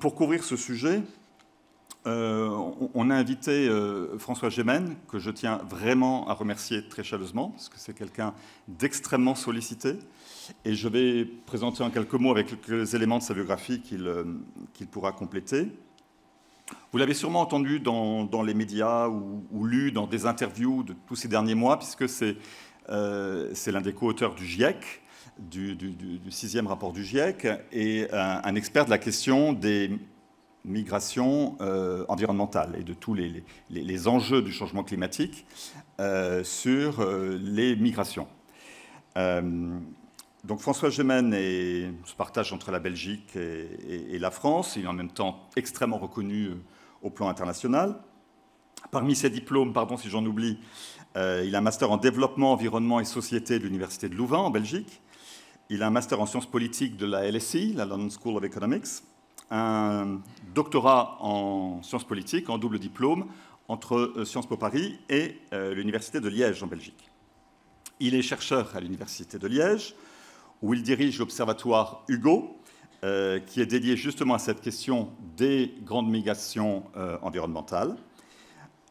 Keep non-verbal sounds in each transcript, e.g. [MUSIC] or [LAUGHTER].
Pour couvrir ce sujet, euh, on a invité euh, François Gémen, que je tiens vraiment à remercier très chaleusement, parce que c'est quelqu'un d'extrêmement sollicité. Et je vais présenter en quelques mots, avec quelques éléments de sa biographie qu'il euh, pourra compléter. Vous l'avez sûrement entendu dans, les médias ou, lu dans des interviews de tous ces derniers mois, puisque c'est l'un des coauteurs du GIEC, du, sixième rapport du GIEC et euh, un, expert de la question des migrations euh, environnementales et de tous les, les, enjeux du changement climatique euh, sur les migrations. donc François Gemène se partage entre la Belgique et, et, la France. Il est en même temps extrêmement reconnu au plan international. Parmi ses diplômes, pardon si j'en oublie, il a un master en développement, environnement et société de l'Université de Louvain en Belgique. Il a un master en sciences politiques de la LSE, la London School of Economics, un doctorat en sciences politiques, en double diplôme, entre euh, Sciences Po Paris et euh, l'Université de Liège en Belgique. Il est chercheur à l'Université de Liège, où il dirige l'observatoire Hugo, euh, qui est dédié justement à cette question des grandes migrations environnementales.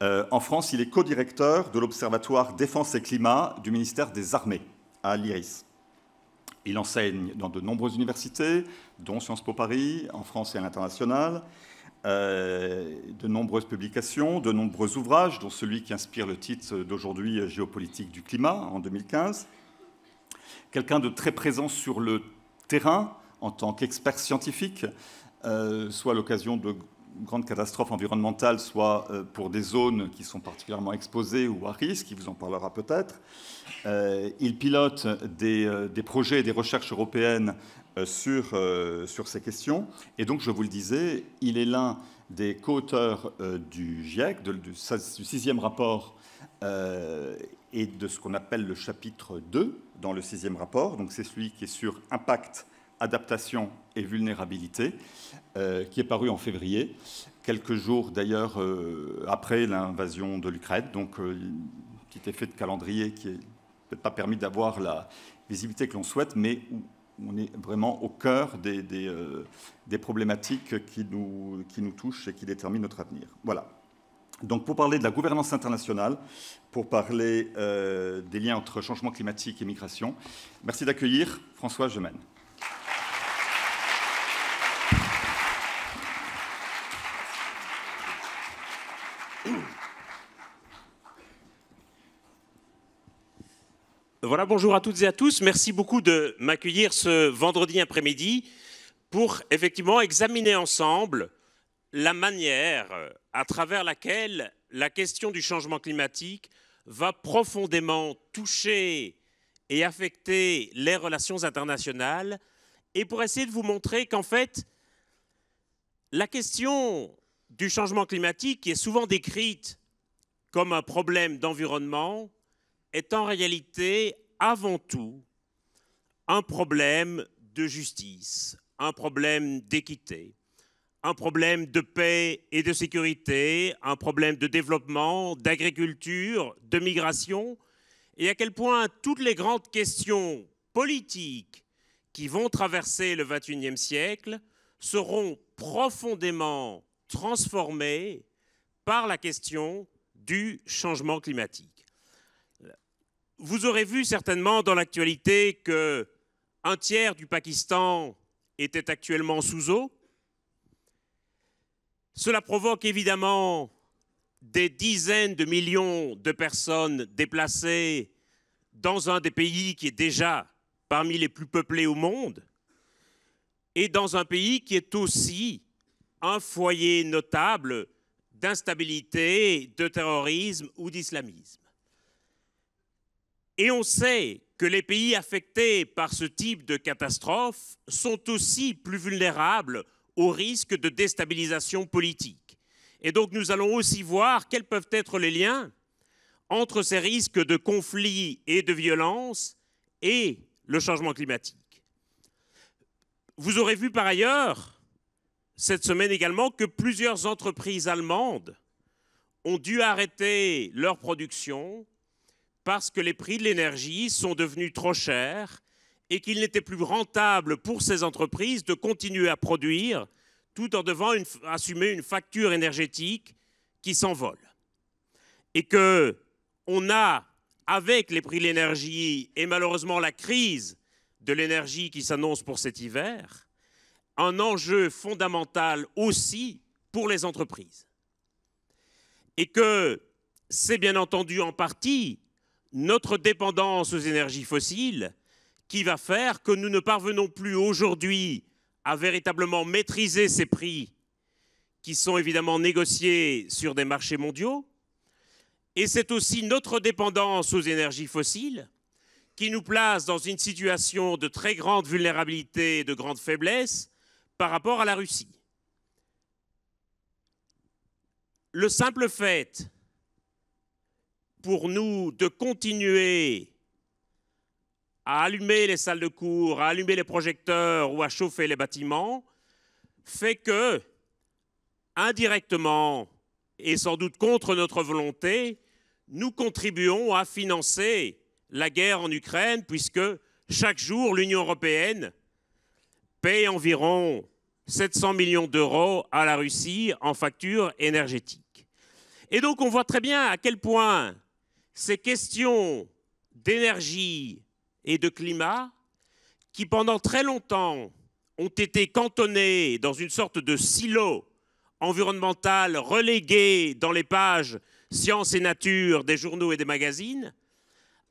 en France, il est co-directeur de l'Observatoire Défense et Climat du ministère des Armées à l'IRIS. Il enseigne dans de nombreuses universités, dont Sciences Po Paris, en France et à l'international. Euh, de nombreuses publications, de nombreux ouvrages, dont celui qui inspire le titre d'aujourd'hui euh, Géopolitique du climat en 2015. Quelqu'un de très présent sur le terrain en tant qu'expert scientifique, euh, soit à l'occasion de grandes catastrophes environnementales, soit pour des zones qui sont particulièrement exposées ou à risque, il vous en parlera peut-être. Euh, il pilote euh, des, projets et des recherches européennes euh, sur, sur ces questions. Et donc, je vous le disais, il est l'un des co-auteurs du GIEC, du, sixième rapport et de ce qu'on appelle le chapitre 2 dans le sixième rapport. Donc, c'est celui qui est sur impact, adaptation et vulnérabilité, qui est paru en février, quelques jours d'ailleurs après l'invasion de l'Ukraine. Donc, petit effet de calendrier qui est peut-être pas permis d'avoir la visibilité que l'on souhaite, mais où on est vraiment au cœur des, euh, des, problématiques qui nous, qui nous, touchent et qui déterminent notre avenir. Voilà. Donc pour parler de la gouvernance internationale, pour parler euh, des liens entre changement climatique et migration, merci d'accueillir François Gemène. Voilà, bonjour à toutes et à tous. Merci beaucoup de m'accueillir ce vendredi après-midi pour effectivement examiner ensemble la manière à travers laquelle la question du changement climatique va profondément toucher et affecter les relations internationales et pour essayer de vous montrer qu'en fait, la question du changement climatique, qui est souvent décrite comme un problème d'environnement, est en réalité avant tout un problème de justice, un problème d'équité, un problème de paix et de sécurité, un problème de développement, d'agriculture, de migration, et à quel point toutes les grandes questions politiques qui vont traverser le XXIe siècle seront profondément transformées par la question du changement climatique. Vous aurez vu certainement dans l'actualité que un tiers du Pakistan était actuellement sous eau. Cela provoque évidemment des dizaines de millions de personnes déplacées dans un des pays qui est déjà parmi les plus peuplés au monde et dans un pays qui est aussi un foyer notable d'instabilité, de terrorisme ou d'islamisme. Et on sait que les pays affectés par ce type de catastrophe sont aussi plus vulnérables aux risque de déstabilisation politique. Et donc nous allons aussi voir quels peuvent être les liens entre ces risques de conflits et de violence et le changement climatique. Vous aurez vu par ailleurs cette semaine également que plusieurs entreprises allemandes ont dû arrêter leur production parce que les prix de l'énergie sont devenus trop chers et qu'il n'était plus rentable pour ces entreprises de continuer à produire tout en devant assumer une facture énergétique qui s'envole. Et que on a, avec les prix de l'énergie et malheureusement la crise de l'énergie qui s'annonce pour cet hiver, un enjeu fondamental aussi pour les entreprises. Et que c'est bien entendu en partie notre dépendance aux énergies fossiles qui va faire que nous ne parvenons plus aujourd'hui à véritablement maîtriser ces prix qui sont évidemment négociés sur des marchés mondiaux. Et c'est aussi notre dépendance aux énergies fossiles qui nous place dans une situation de très grande vulnérabilité et de grande faiblesse par rapport à la Russie. Le simple fait pour nous de continuer à allumer les salles de cours, à allumer les projecteurs ou à chauffer les bâtiments, fait que, indirectement et sans doute contre notre volonté, nous contribuons à financer la guerre en Ukraine, puisque chaque jour, l'Union européenne paye environ 700 millions d'euros à la Russie en facture énergétique Et donc, on voit très bien à quel point ces questions d'énergie et de climat qui, pendant très longtemps, ont été cantonnées dans une sorte de silo environnemental relégué dans les pages sciences et nature des journaux et des magazines,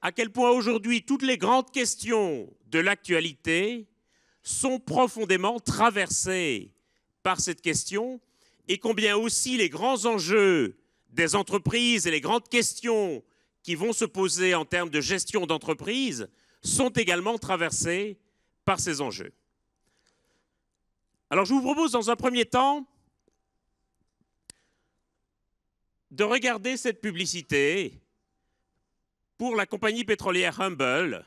à quel point aujourd'hui toutes les grandes questions de l'actualité sont profondément traversées par cette question et combien aussi les grands enjeux des entreprises et les grandes questions qui vont se poser en termes de gestion d'entreprise sont également traversés par ces enjeux. Alors je vous propose dans un premier temps de regarder cette publicité pour la compagnie pétrolière Humble,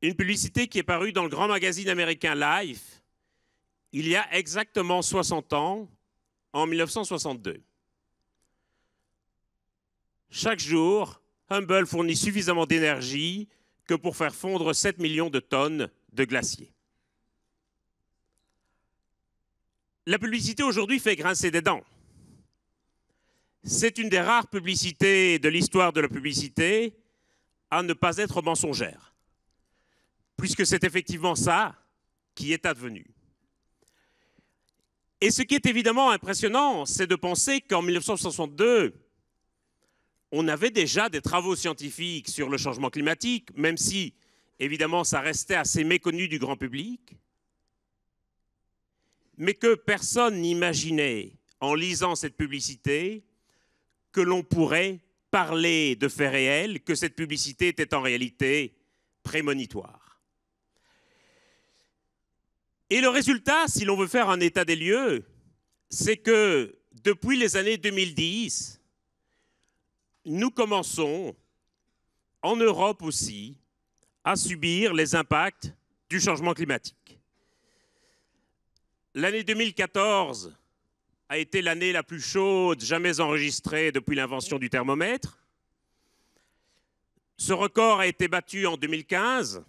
une publicité qui est parue dans le grand magazine américain Life il y a exactement 60 ans, en 1962. Chaque jour, Humble fournit suffisamment d'énergie que pour faire fondre 7 millions de tonnes de glaciers. La publicité aujourd'hui fait grincer des dents. C'est une des rares publicités de l'histoire de la publicité à ne pas être mensongère, puisque c'est effectivement ça qui est advenu. Et ce qui est évidemment impressionnant, c'est de penser qu'en 1962, on avait déjà des travaux scientifiques sur le changement climatique, même si, évidemment, ça restait assez méconnu du grand public, mais que personne n'imaginait, en lisant cette publicité, que l'on pourrait parler de faits réels, que cette publicité était en réalité prémonitoire. Et le résultat, si l'on veut faire un état des lieux, c'est que depuis les années 2010, nous commençons, en Europe aussi, à subir les impacts du changement climatique. L'année 2014 a été l'année la plus chaude jamais enregistrée depuis l'invention du thermomètre. Ce record a été battu en 2015,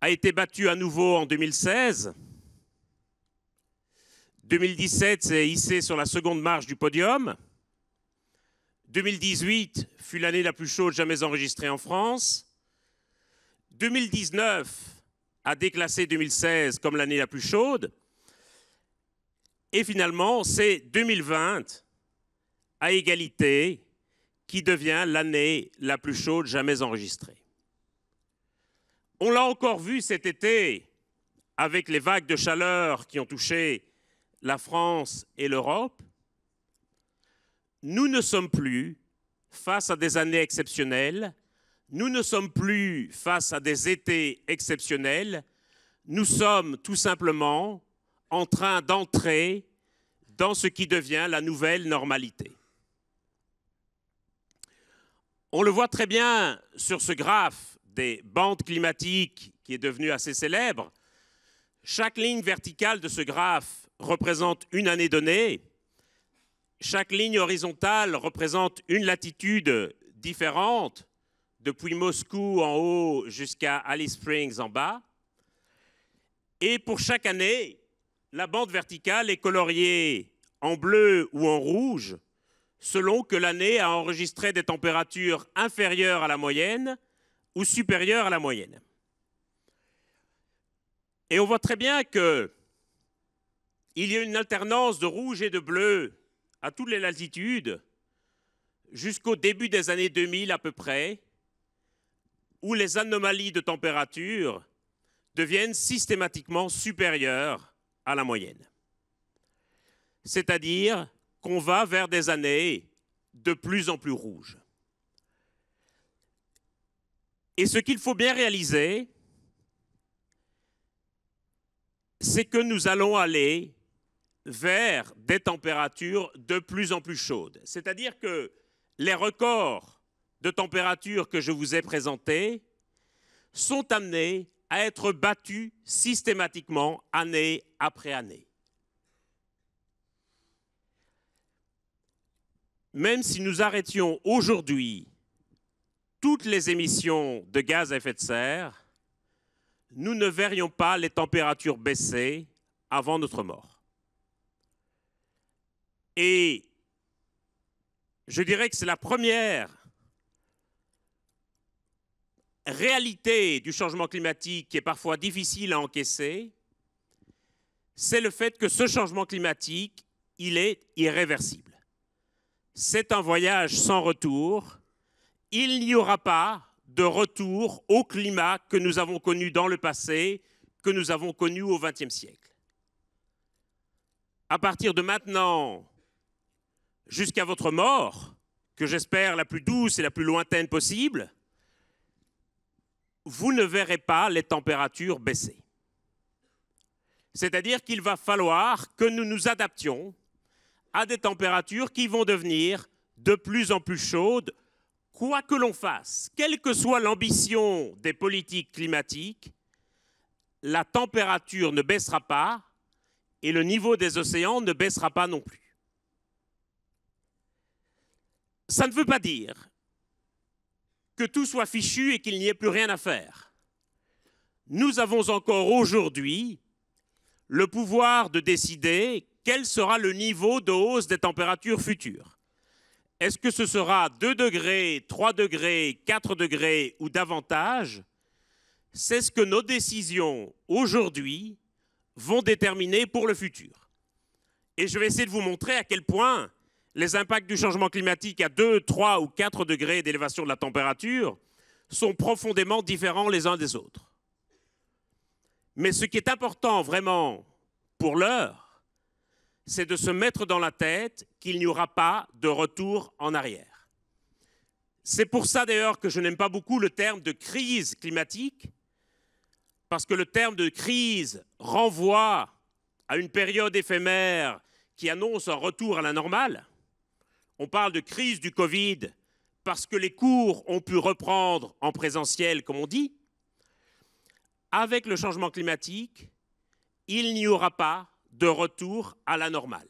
a été battu à nouveau en 2016. 2017 s'est hissé sur la seconde marche du podium. 2018 fut l'année la plus chaude jamais enregistrée en France. 2019 a déclassé 2016 comme l'année la plus chaude. Et finalement, c'est 2020 à égalité qui devient l'année la plus chaude jamais enregistrée. On l'a encore vu cet été avec les vagues de chaleur qui ont touché la France et l'Europe nous ne sommes plus face à des années exceptionnelles, nous ne sommes plus face à des étés exceptionnels, nous sommes tout simplement en train d'entrer dans ce qui devient la nouvelle normalité. On le voit très bien sur ce graphe des bandes climatiques qui est devenu assez célèbre. Chaque ligne verticale de ce graphe représente une année donnée, chaque ligne horizontale représente une latitude différente, depuis Moscou en haut jusqu'à Alice Springs en bas. Et pour chaque année, la bande verticale est coloriée en bleu ou en rouge, selon que l'année a enregistré des températures inférieures à la moyenne ou supérieures à la moyenne. Et on voit très bien que il y a une alternance de rouge et de bleu à toutes les latitudes, jusqu'au début des années 2000 à peu près, où les anomalies de température deviennent systématiquement supérieures à la moyenne. C'est-à-dire qu'on va vers des années de plus en plus rouges. Et ce qu'il faut bien réaliser, c'est que nous allons aller vers des températures de plus en plus chaudes. C'est-à-dire que les records de température que je vous ai présentés sont amenés à être battus systématiquement année après année. Même si nous arrêtions aujourd'hui toutes les émissions de gaz à effet de serre, nous ne verrions pas les températures baisser avant notre mort. Et je dirais que c'est la première réalité du changement climatique qui est parfois difficile à encaisser, c'est le fait que ce changement climatique, il est irréversible. C'est un voyage sans retour. Il n'y aura pas de retour au climat que nous avons connu dans le passé, que nous avons connu au XXe siècle. À partir de maintenant, jusqu'à votre mort, que j'espère la plus douce et la plus lointaine possible, vous ne verrez pas les températures baisser. C'est-à-dire qu'il va falloir que nous nous adaptions à des températures qui vont devenir de plus en plus chaudes, quoi que l'on fasse, quelle que soit l'ambition des politiques climatiques, la température ne baissera pas et le niveau des océans ne baissera pas non plus. Ça ne veut pas dire que tout soit fichu et qu'il n'y ait plus rien à faire. Nous avons encore aujourd'hui le pouvoir de décider quel sera le niveau de hausse des températures futures. Est-ce que ce sera 2 degrés, 3 degrés, 4 degrés ou davantage C'est ce que nos décisions aujourd'hui vont déterminer pour le futur. Et je vais essayer de vous montrer à quel point les impacts du changement climatique à 2, 3 ou 4 degrés d'élévation de la température sont profondément différents les uns des autres. Mais ce qui est important vraiment pour l'heure, c'est de se mettre dans la tête qu'il n'y aura pas de retour en arrière. C'est pour ça d'ailleurs que je n'aime pas beaucoup le terme de crise climatique, parce que le terme de crise renvoie à une période éphémère qui annonce un retour à la normale, on parle de crise du Covid parce que les cours ont pu reprendre en présentiel, comme on dit. Avec le changement climatique, il n'y aura pas de retour à la normale.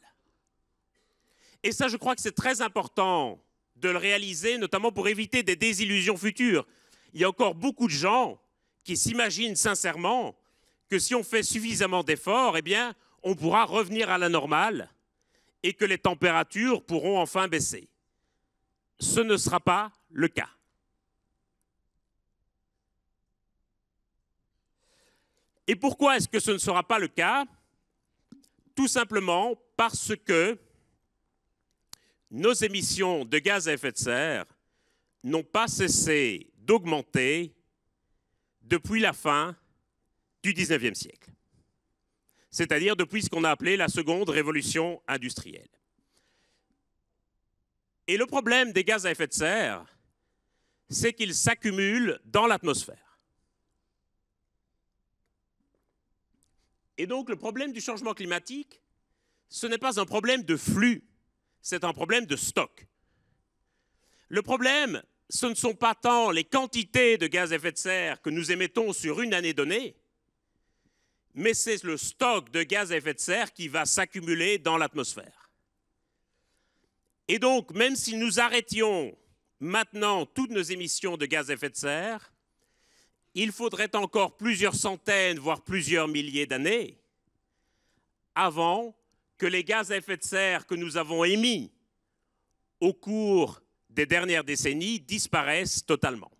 Et ça, je crois que c'est très important de le réaliser, notamment pour éviter des désillusions futures. Il y a encore beaucoup de gens qui s'imaginent sincèrement que si on fait suffisamment d'efforts, eh bien, on pourra revenir à la normale et que les températures pourront enfin baisser. Ce ne sera pas le cas. Et pourquoi est-ce que ce ne sera pas le cas Tout simplement parce que nos émissions de gaz à effet de serre n'ont pas cessé d'augmenter depuis la fin du 19e siècle c'est-à-dire depuis ce qu'on a appelé la seconde révolution industrielle. Et le problème des gaz à effet de serre, c'est qu'ils s'accumulent dans l'atmosphère. Et donc le problème du changement climatique, ce n'est pas un problème de flux, c'est un problème de stock. Le problème, ce ne sont pas tant les quantités de gaz à effet de serre que nous émettons sur une année donnée, mais c'est le stock de gaz à effet de serre qui va s'accumuler dans l'atmosphère. Et donc, même si nous arrêtions maintenant toutes nos émissions de gaz à effet de serre, il faudrait encore plusieurs centaines, voire plusieurs milliers d'années avant que les gaz à effet de serre que nous avons émis au cours des dernières décennies disparaissent totalement.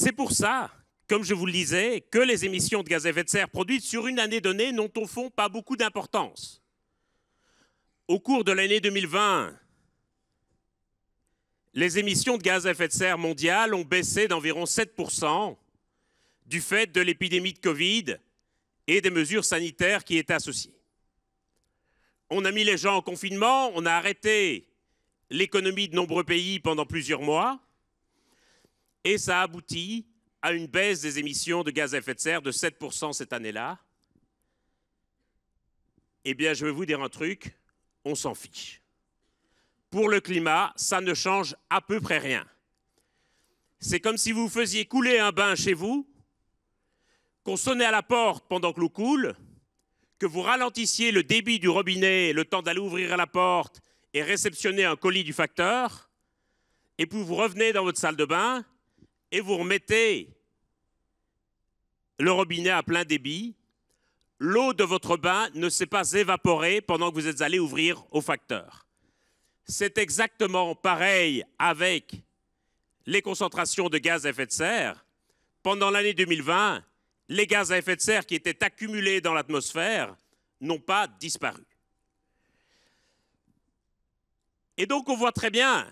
C'est pour ça, comme je vous le disais, que les émissions de gaz à effet de serre produites sur une année donnée n'ont au fond pas beaucoup d'importance. Au cours de l'année 2020, les émissions de gaz à effet de serre mondiales ont baissé d'environ 7% du fait de l'épidémie de Covid et des mesures sanitaires qui y étaient associées. On a mis les gens en confinement, on a arrêté l'économie de nombreux pays pendant plusieurs mois, et ça aboutit à une baisse des émissions de gaz à effet de serre de 7% cette année-là. Eh bien, je vais vous dire un truc, on s'en fiche. Pour le climat, ça ne change à peu près rien. C'est comme si vous faisiez couler un bain chez vous, qu'on sonnait à la porte pendant que l'eau coule, que vous ralentissiez le débit du robinet le temps d'aller ouvrir à la porte et réceptionner un colis du facteur, et puis vous revenez dans votre salle de bain et vous remettez le robinet à plein débit, l'eau de votre bain ne s'est pas évaporée pendant que vous êtes allé ouvrir au facteur. C'est exactement pareil avec les concentrations de gaz à effet de serre. Pendant l'année 2020, les gaz à effet de serre qui étaient accumulés dans l'atmosphère n'ont pas disparu. Et donc on voit très bien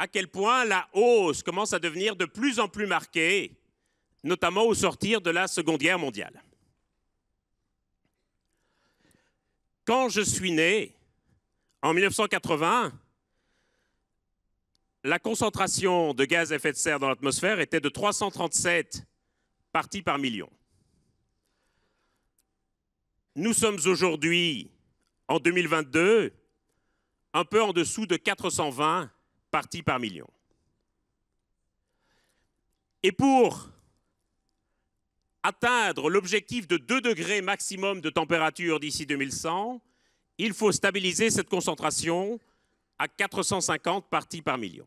à quel point la hausse commence à devenir de plus en plus marquée, notamment au sortir de la Seconde Guerre mondiale. Quand je suis né, en 1980, la concentration de gaz à effet de serre dans l'atmosphère était de 337 parties par million. Nous sommes aujourd'hui, en 2022, un peu en dessous de 420 parties par million. Et pour atteindre l'objectif de 2 degrés maximum de température d'ici 2100, il faut stabiliser cette concentration à 450 parties par million.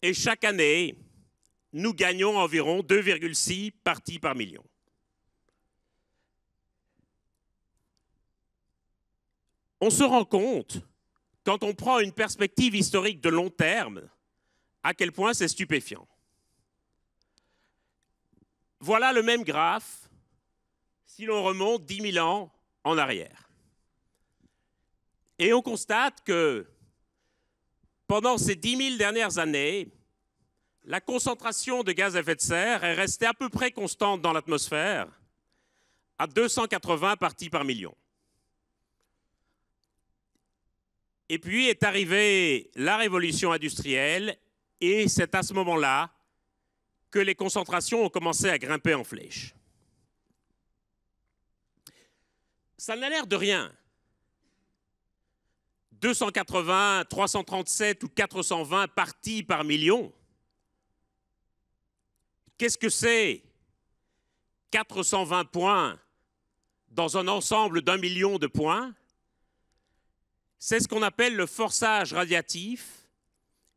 Et chaque année, nous gagnons environ 2,6 parties par million. On se rend compte quand on prend une perspective historique de long terme, à quel point c'est stupéfiant. Voilà le même graphe si l'on remonte 10 000 ans en arrière. Et on constate que pendant ces 10 000 dernières années, la concentration de gaz à effet de serre est restée à peu près constante dans l'atmosphère, à 280 parties par million. Et puis est arrivée la révolution industrielle et c'est à ce moment-là que les concentrations ont commencé à grimper en flèche. Ça n'a l'air de rien. 280, 337 ou 420 parties par million. Qu'est-ce que c'est 420 points dans un ensemble d'un million de points c'est ce qu'on appelle le forçage radiatif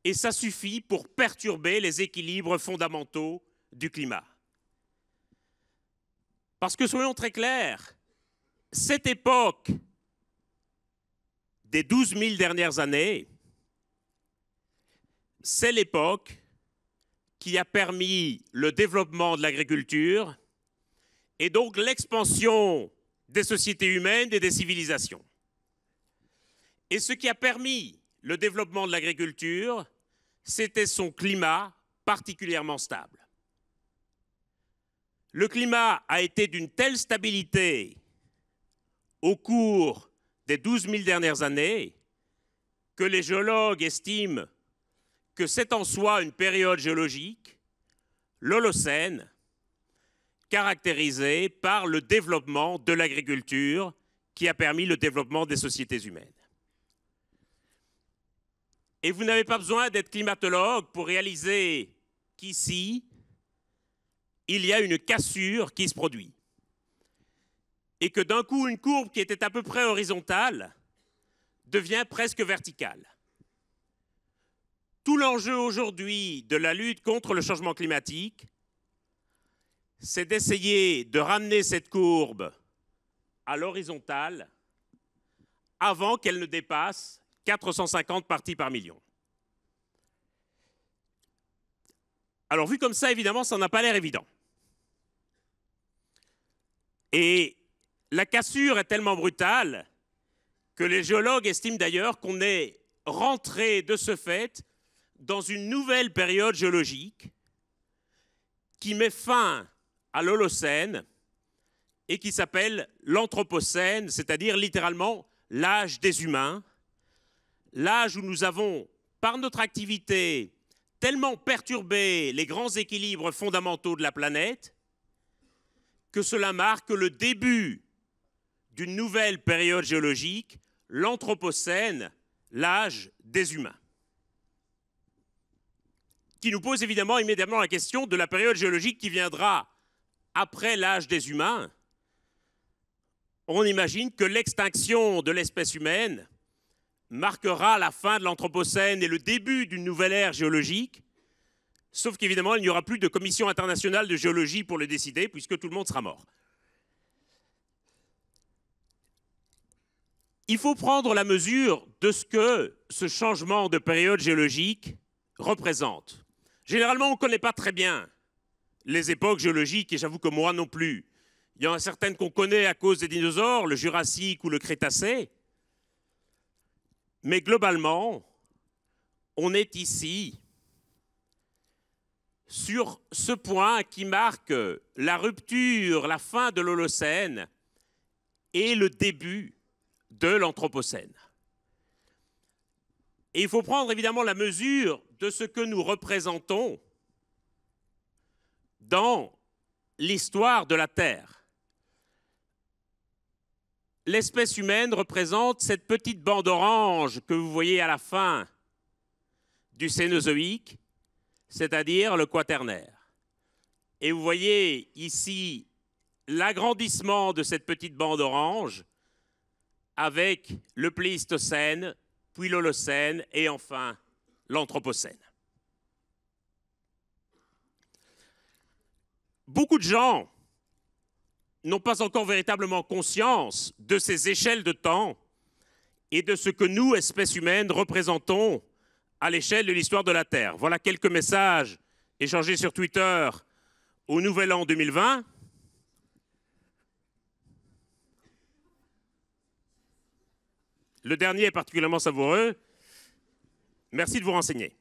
et ça suffit pour perturber les équilibres fondamentaux du climat. Parce que soyons très clairs, cette époque des 12 000 dernières années, c'est l'époque qui a permis le développement de l'agriculture et donc l'expansion des sociétés humaines et des civilisations. Et ce qui a permis le développement de l'agriculture, c'était son climat particulièrement stable. Le climat a été d'une telle stabilité au cours des 12 000 dernières années que les géologues estiment que c'est en soi une période géologique, l'Holocène, caractérisée par le développement de l'agriculture qui a permis le développement des sociétés humaines. Et vous n'avez pas besoin d'être climatologue pour réaliser qu'ici, il y a une cassure qui se produit. Et que d'un coup, une courbe qui était à peu près horizontale devient presque verticale. Tout l'enjeu aujourd'hui de la lutte contre le changement climatique, c'est d'essayer de ramener cette courbe à l'horizontale avant qu'elle ne dépasse 450 parties par million. Alors vu comme ça, évidemment, ça n'a pas l'air évident. Et la cassure est tellement brutale que les géologues estiment d'ailleurs qu'on est rentré de ce fait dans une nouvelle période géologique qui met fin à l'Holocène et qui s'appelle l'Anthropocène, c'est-à-dire littéralement l'âge des humains, l'âge où nous avons, par notre activité, tellement perturbé les grands équilibres fondamentaux de la planète, que cela marque le début d'une nouvelle période géologique, l'Anthropocène, l'âge des humains. Qui nous pose évidemment immédiatement la question de la période géologique qui viendra après l'âge des humains. On imagine que l'extinction de l'espèce humaine marquera la fin de l'Anthropocène et le début d'une nouvelle ère géologique, sauf qu'évidemment, il n'y aura plus de commission internationale de géologie pour le décider, puisque tout le monde sera mort. Il faut prendre la mesure de ce que ce changement de période géologique représente. Généralement, on ne connaît pas très bien les époques géologiques, et j'avoue que moi non plus. Il y en a certaines qu'on connaît à cause des dinosaures, le Jurassique ou le Crétacé, mais globalement, on est ici sur ce point qui marque la rupture, la fin de l'Holocène et le début de l'Anthropocène. Et il faut prendre évidemment la mesure de ce que nous représentons dans l'histoire de la Terre l'espèce humaine représente cette petite bande orange que vous voyez à la fin du Cénozoïque, c'est-à-dire le Quaternaire. Et vous voyez ici l'agrandissement de cette petite bande orange avec le Pléistocène, puis l'Holocène et enfin l'Anthropocène. Beaucoup de gens n'ont pas encore véritablement conscience de ces échelles de temps et de ce que nous, espèces humaines, représentons à l'échelle de l'histoire de la Terre. Voilà quelques messages échangés sur Twitter au Nouvel An 2020. Le dernier est particulièrement savoureux. Merci de vous renseigner.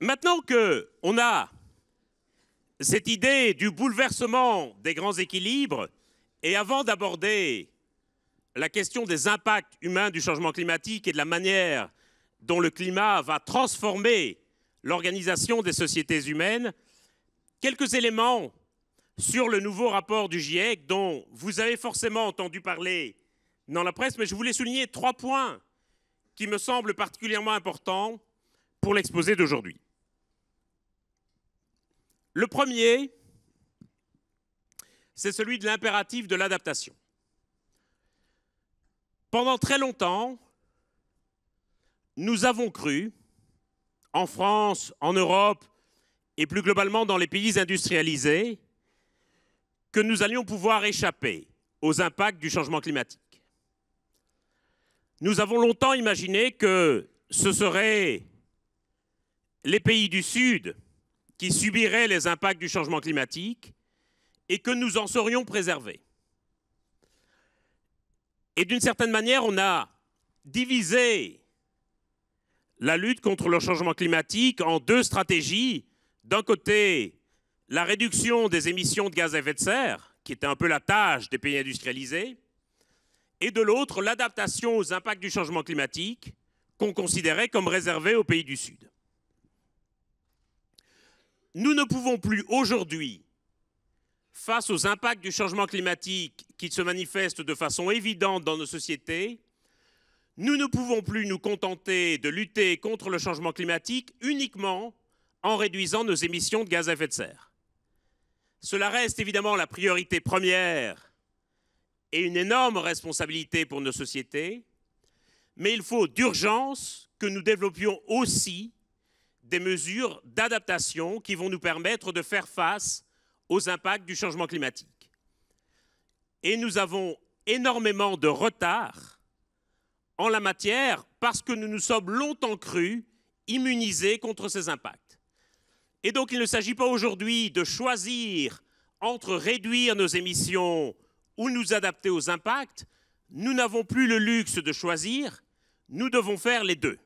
Maintenant qu'on a cette idée du bouleversement des grands équilibres, et avant d'aborder la question des impacts humains du changement climatique et de la manière dont le climat va transformer l'organisation des sociétés humaines, quelques éléments sur le nouveau rapport du GIEC dont vous avez forcément entendu parler dans la presse, mais je voulais souligner trois points qui me semblent particulièrement importants pour l'exposé d'aujourd'hui. Le premier, c'est celui de l'impératif de l'adaptation. Pendant très longtemps, nous avons cru, en France, en Europe et plus globalement dans les pays industrialisés, que nous allions pouvoir échapper aux impacts du changement climatique. Nous avons longtemps imaginé que ce seraient les pays du Sud qui subiraient les impacts du changement climatique et que nous en serions préservés. Et d'une certaine manière, on a divisé la lutte contre le changement climatique en deux stratégies. D'un côté, la réduction des émissions de gaz à effet de serre, qui était un peu la tâche des pays industrialisés, et de l'autre, l'adaptation aux impacts du changement climatique, qu'on considérait comme réservée aux pays du Sud. Nous ne pouvons plus aujourd'hui, face aux impacts du changement climatique qui se manifestent de façon évidente dans nos sociétés, nous ne pouvons plus nous contenter de lutter contre le changement climatique uniquement en réduisant nos émissions de gaz à effet de serre. Cela reste évidemment la priorité première et une énorme responsabilité pour nos sociétés, mais il faut d'urgence que nous développions aussi des mesures d'adaptation qui vont nous permettre de faire face aux impacts du changement climatique. Et nous avons énormément de retard en la matière parce que nous nous sommes longtemps crus immunisés contre ces impacts. Et donc il ne s'agit pas aujourd'hui de choisir entre réduire nos émissions ou nous adapter aux impacts. Nous n'avons plus le luxe de choisir, nous devons faire les deux.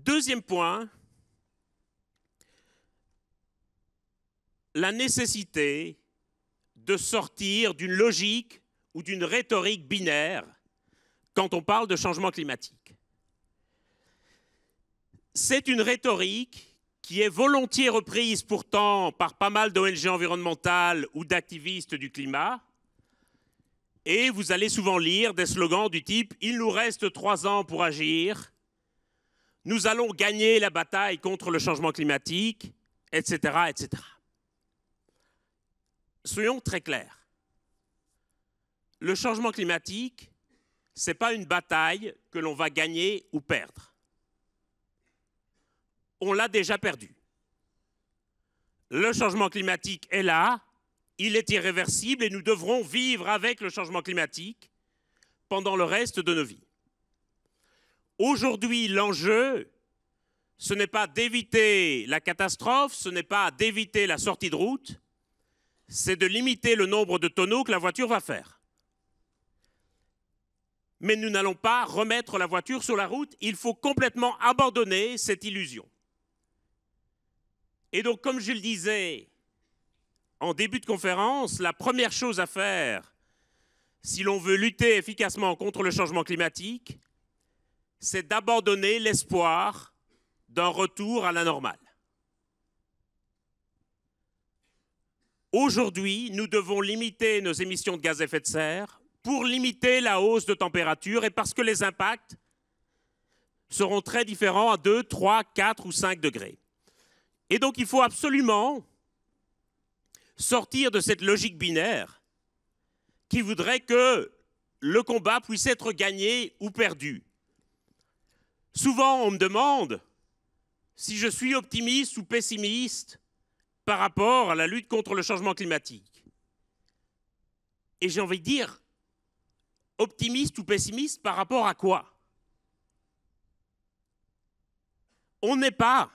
Deuxième point, la nécessité de sortir d'une logique ou d'une rhétorique binaire quand on parle de changement climatique. C'est une rhétorique qui est volontiers reprise pourtant par pas mal d'ONG environnementales ou d'activistes du climat. Et vous allez souvent lire des slogans du type ⁇ Il nous reste trois ans pour agir ⁇ nous allons gagner la bataille contre le changement climatique, etc., etc. Soyons très clairs. Le changement climatique, ce n'est pas une bataille que l'on va gagner ou perdre. On l'a déjà perdu. Le changement climatique est là, il est irréversible et nous devrons vivre avec le changement climatique pendant le reste de nos vies. Aujourd'hui, l'enjeu, ce n'est pas d'éviter la catastrophe, ce n'est pas d'éviter la sortie de route, c'est de limiter le nombre de tonneaux que la voiture va faire. Mais nous n'allons pas remettre la voiture sur la route, il faut complètement abandonner cette illusion. Et donc, comme je le disais en début de conférence, la première chose à faire, si l'on veut lutter efficacement contre le changement climatique, c'est d'abandonner l'espoir d'un retour à la normale. Aujourd'hui, nous devons limiter nos émissions de gaz à effet de serre pour limiter la hausse de température et parce que les impacts seront très différents à 2, 3, 4 ou 5 degrés. Et donc il faut absolument sortir de cette logique binaire qui voudrait que le combat puisse être gagné ou perdu. Souvent, on me demande si je suis optimiste ou pessimiste par rapport à la lutte contre le changement climatique. Et j'ai envie de dire, optimiste ou pessimiste par rapport à quoi On n'est pas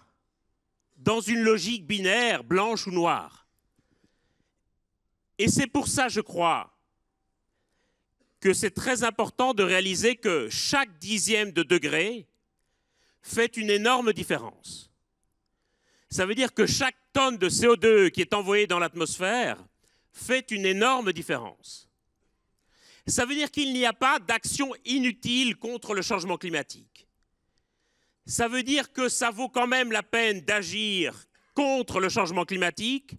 dans une logique binaire, blanche ou noire. Et c'est pour ça, je crois, que c'est très important de réaliser que chaque dixième de degré fait une énorme différence. Ça veut dire que chaque tonne de CO2 qui est envoyée dans l'atmosphère fait une énorme différence. Ça veut dire qu'il n'y a pas d'action inutile contre le changement climatique. Ça veut dire que ça vaut quand même la peine d'agir contre le changement climatique,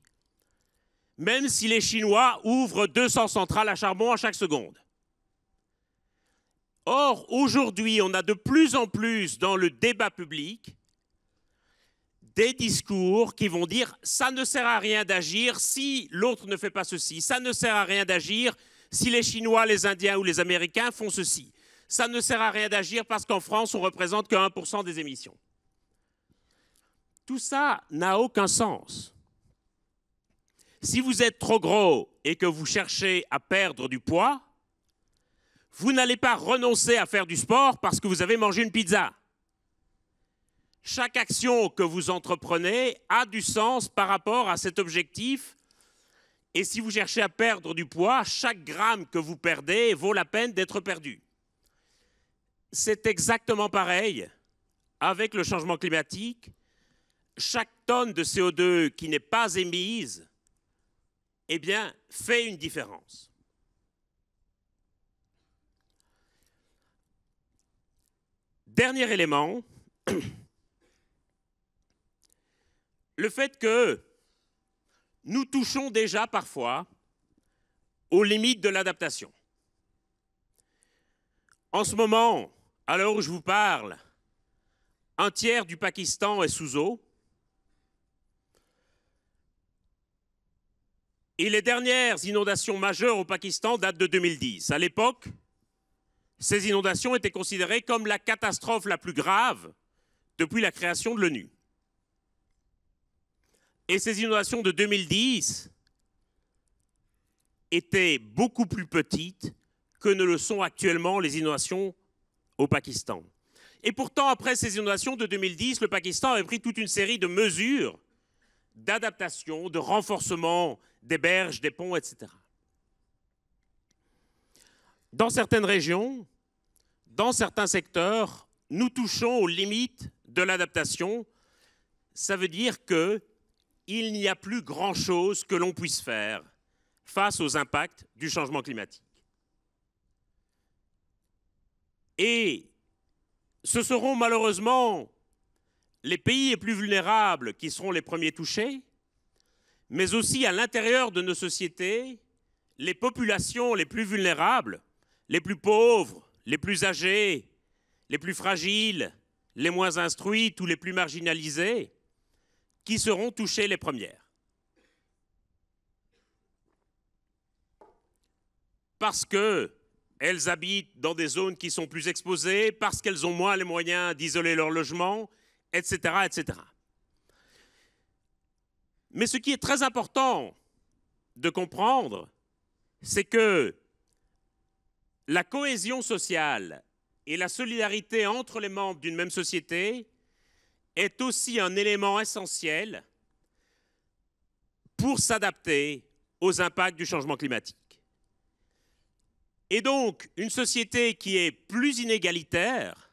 même si les Chinois ouvrent 200 centrales à charbon à chaque seconde. Or, aujourd'hui, on a de plus en plus dans le débat public des discours qui vont dire ⁇ ça ne sert à rien d'agir si l'autre ne fait pas ceci, ça ne sert à rien d'agir si les Chinois, les Indiens ou les Américains font ceci, ça ne sert à rien d'agir parce qu'en France, on représente que 1% des émissions. Tout ça n'a aucun sens. Si vous êtes trop gros et que vous cherchez à perdre du poids, vous n'allez pas renoncer à faire du sport parce que vous avez mangé une pizza. Chaque action que vous entreprenez a du sens par rapport à cet objectif. Et si vous cherchez à perdre du poids, chaque gramme que vous perdez vaut la peine d'être perdu. C'est exactement pareil avec le changement climatique. Chaque tonne de CO2 qui n'est pas émise, eh bien, fait une différence. Dernier élément, [CLEARS THROAT] le fait que nous touchons déjà parfois aux limites de l'adaptation. En ce moment, à l'heure où je vous parle, un tiers du Pakistan est sous eau. Et les dernières inondations majeures au Pakistan datent de 2010. À l'époque, ces inondations étaient considérées comme la catastrophe la plus grave depuis la création de l'ONU. Et ces inondations de 2010 étaient beaucoup plus petites que ne le sont actuellement les inondations au Pakistan. Et pourtant, après ces inondations de 2010, le Pakistan avait pris toute une série de mesures d'adaptation, de renforcement des berges, des ponts, etc. Dans certaines régions, dans certains secteurs, nous touchons aux limites de l'adaptation. Ça veut dire qu'il n'y a plus grand-chose que l'on puisse faire face aux impacts du changement climatique. Et ce seront malheureusement les pays les plus vulnérables qui seront les premiers touchés, mais aussi à l'intérieur de nos sociétés, les populations les plus vulnérables les plus pauvres, les plus âgés, les plus fragiles, les moins instruites ou les plus marginalisés, qui seront touchées les premières. Parce qu'elles habitent dans des zones qui sont plus exposées, parce qu'elles ont moins les moyens d'isoler leur logement, etc., etc. Mais ce qui est très important de comprendre, c'est que la cohésion sociale et la solidarité entre les membres d'une même société est aussi un élément essentiel pour s'adapter aux impacts du changement climatique. Et donc, une société qui est plus inégalitaire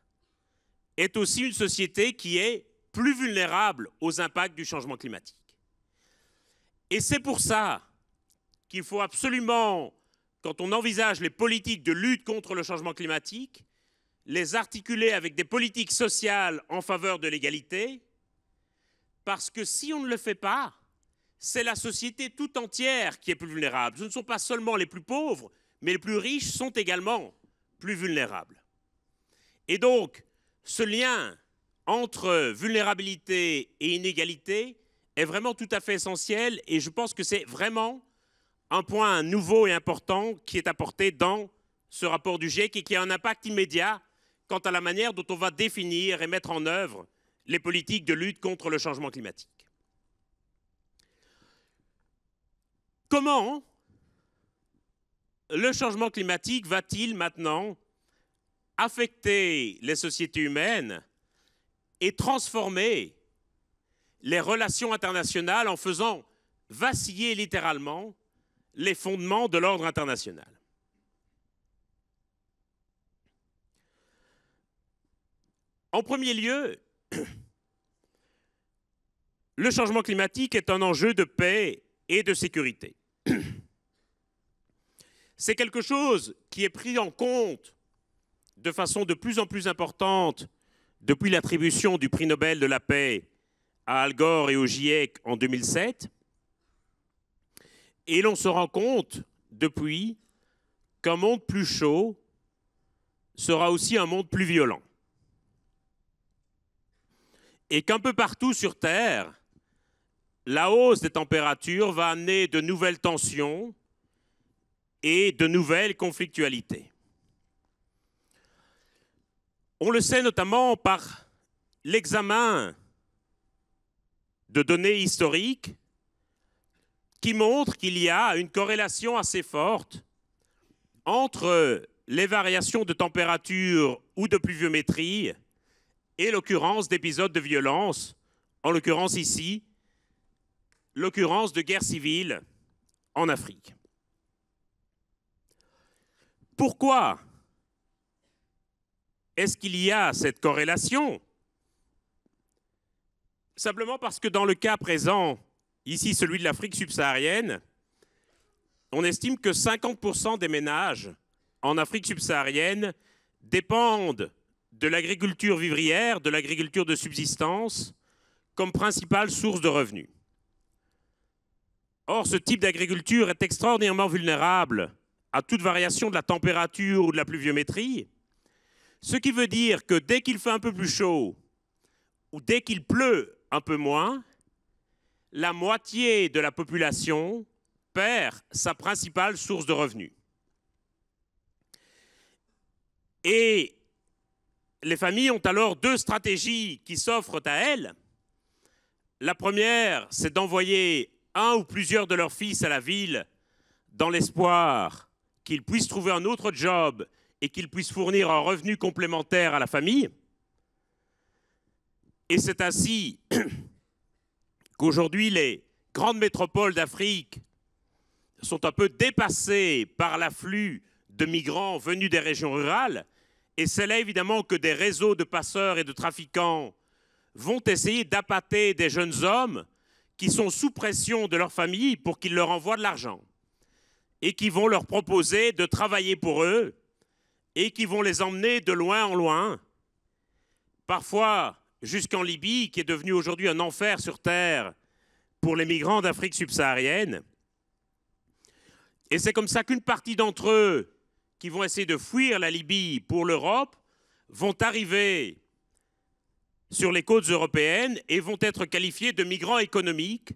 est aussi une société qui est plus vulnérable aux impacts du changement climatique. Et c'est pour ça qu'il faut absolument quand on envisage les politiques de lutte contre le changement climatique, les articuler avec des politiques sociales en faveur de l'égalité, parce que si on ne le fait pas, c'est la société tout entière qui est plus vulnérable. Ce ne sont pas seulement les plus pauvres, mais les plus riches sont également plus vulnérables. Et donc, ce lien entre vulnérabilité et inégalité est vraiment tout à fait essentiel et je pense que c'est vraiment un point nouveau et important qui est apporté dans ce rapport du GIEC et qui a un impact immédiat quant à la manière dont on va définir et mettre en œuvre les politiques de lutte contre le changement climatique. Comment le changement climatique va-t-il maintenant affecter les sociétés humaines et transformer les relations internationales en faisant vaciller littéralement les fondements de l'ordre international. En premier lieu, [CLEARS THROAT] le changement climatique est un enjeu de paix et de sécurité. [CLEARS THROAT] C'est quelque chose qui est pris en compte de façon de plus en plus importante depuis l'attribution du prix Nobel de la paix à Al Gore et au GIEC en 2007 et l'on se rend compte, depuis, qu'un monde plus chaud sera aussi un monde plus violent. Et qu'un peu partout sur Terre, la hausse des températures va amener de nouvelles tensions et de nouvelles conflictualités. On le sait notamment par l'examen de données historiques qui montre qu'il y a une corrélation assez forte entre les variations de température ou de pluviométrie et l'occurrence d'épisodes de violence, en l'occurrence ici, l'occurrence de guerres civiles en Afrique. Pourquoi est-ce qu'il y a cette corrélation Simplement parce que dans le cas présent ici celui de l'Afrique subsaharienne, on estime que 50% des ménages en Afrique subsaharienne dépendent de l'agriculture vivrière, de l'agriculture de subsistance, comme principale source de revenus. Or, ce type d'agriculture est extraordinairement vulnérable à toute variation de la température ou de la pluviométrie, ce qui veut dire que dès qu'il fait un peu plus chaud ou dès qu'il pleut un peu moins, la moitié de la population perd sa principale source de revenus. Et les familles ont alors deux stratégies qui s'offrent à elles. La première, c'est d'envoyer un ou plusieurs de leurs fils à la ville dans l'espoir qu'ils puissent trouver un autre job et qu'ils puissent fournir un revenu complémentaire à la famille. Et c'est ainsi aujourd'hui les grandes métropoles d'Afrique sont un peu dépassées par l'afflux de migrants venus des régions rurales, et c'est là évidemment que des réseaux de passeurs et de trafiquants vont essayer d'appâter des jeunes hommes qui sont sous pression de leur famille pour qu'ils leur envoient de l'argent, et qui vont leur proposer de travailler pour eux, et qui vont les emmener de loin en loin. Parfois, jusqu'en Libye, qui est devenu aujourd'hui un enfer sur Terre pour les migrants d'Afrique subsaharienne. Et c'est comme ça qu'une partie d'entre eux, qui vont essayer de fuir la Libye pour l'Europe, vont arriver sur les côtes européennes et vont être qualifiés de migrants économiques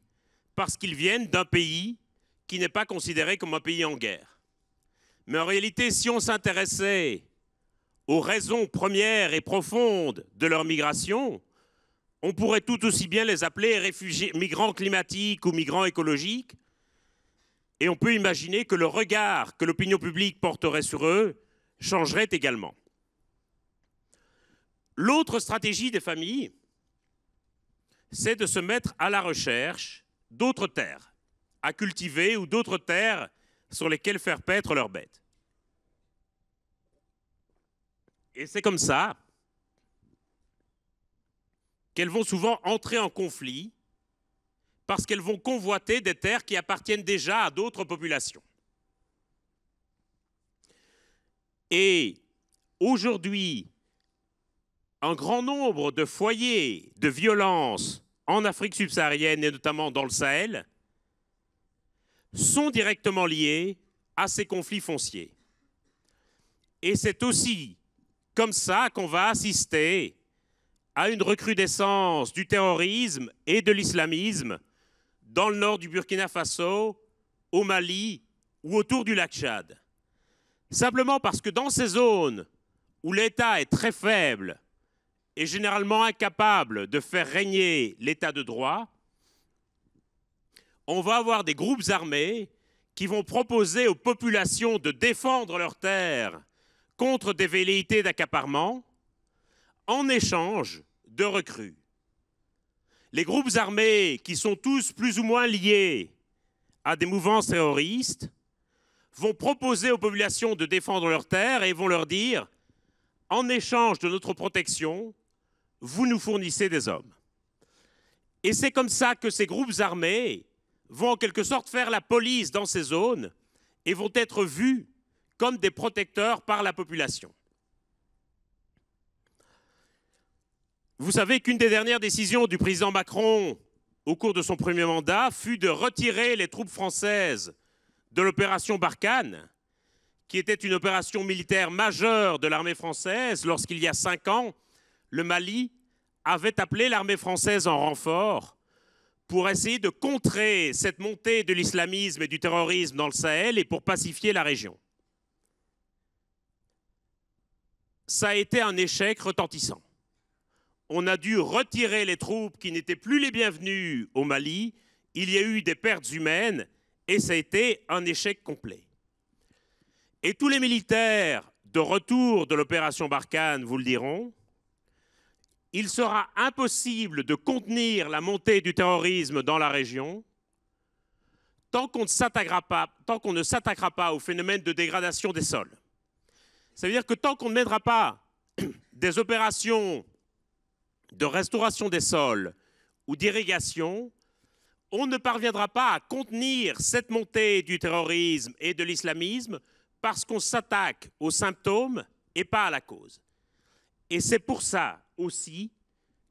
parce qu'ils viennent d'un pays qui n'est pas considéré comme un pays en guerre. Mais en réalité, si on s'intéressait aux raisons premières et profondes de leur migration, on pourrait tout aussi bien les appeler réfugiés, migrants climatiques ou migrants écologiques. Et on peut imaginer que le regard que l'opinion publique porterait sur eux changerait également. L'autre stratégie des familles, c'est de se mettre à la recherche d'autres terres à cultiver ou d'autres terres sur lesquelles faire paître leurs bêtes. Et c'est comme ça qu'elles vont souvent entrer en conflit parce qu'elles vont convoiter des terres qui appartiennent déjà à d'autres populations. Et aujourd'hui, un grand nombre de foyers de violence en Afrique subsaharienne et notamment dans le Sahel sont directement liés à ces conflits fonciers. Et c'est aussi comme ça qu'on va assister à une recrudescence du terrorisme et de l'islamisme dans le nord du Burkina Faso, au Mali ou autour du lac Tchad. Simplement parce que dans ces zones où l'État est très faible et généralement incapable de faire régner l'État de droit, on va avoir des groupes armés qui vont proposer aux populations de défendre leurs terres contre des velléités d'accaparement en échange de recrues. Les groupes armés, qui sont tous plus ou moins liés à des mouvances terroristes, vont proposer aux populations de défendre leurs terres et vont leur dire en échange de notre protection, vous nous fournissez des hommes. Et c'est comme ça que ces groupes armés vont en quelque sorte faire la police dans ces zones et vont être vus comme des protecteurs par la population. Vous savez qu'une des dernières décisions du président Macron au cours de son premier mandat fut de retirer les troupes françaises de l'opération Barkhane, qui était une opération militaire majeure de l'armée française lorsqu'il y a cinq ans, le Mali avait appelé l'armée française en renfort pour essayer de contrer cette montée de l'islamisme et du terrorisme dans le Sahel et pour pacifier la région. ça a été un échec retentissant. On a dû retirer les troupes qui n'étaient plus les bienvenues au Mali, il y a eu des pertes humaines et ça a été un échec complet. Et tous les militaires de retour de l'opération Barkhane vous le diront, il sera impossible de contenir la montée du terrorisme dans la région tant qu'on ne s'attaquera pas, pas, au phénomène de dégradation des sols. Ça veut dire que tant qu'on ne pas [CLEARS THROAT] des opérations de restauration des sols ou d'irrigation, on ne parviendra pas à contenir cette montée du terrorisme et de l'islamisme parce qu'on s'attaque aux symptômes et pas à la cause. Et c'est pour ça aussi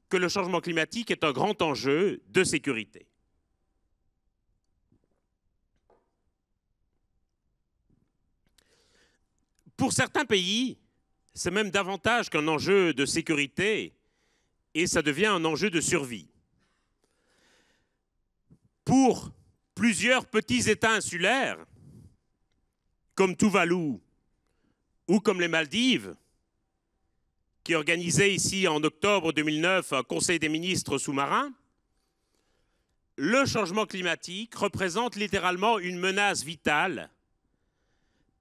que le changement climatique est un grand enjeu de sécurité. Pour certains pays, c'est même davantage qu'un enjeu de sécurité et ça devient un enjeu de survie. Pour plusieurs petits États insulaires, comme Tuvalu ou comme les Maldives, qui organisait ici en octobre 2009 un Conseil des ministres sous marins le changement climatique représente littéralement une menace vitale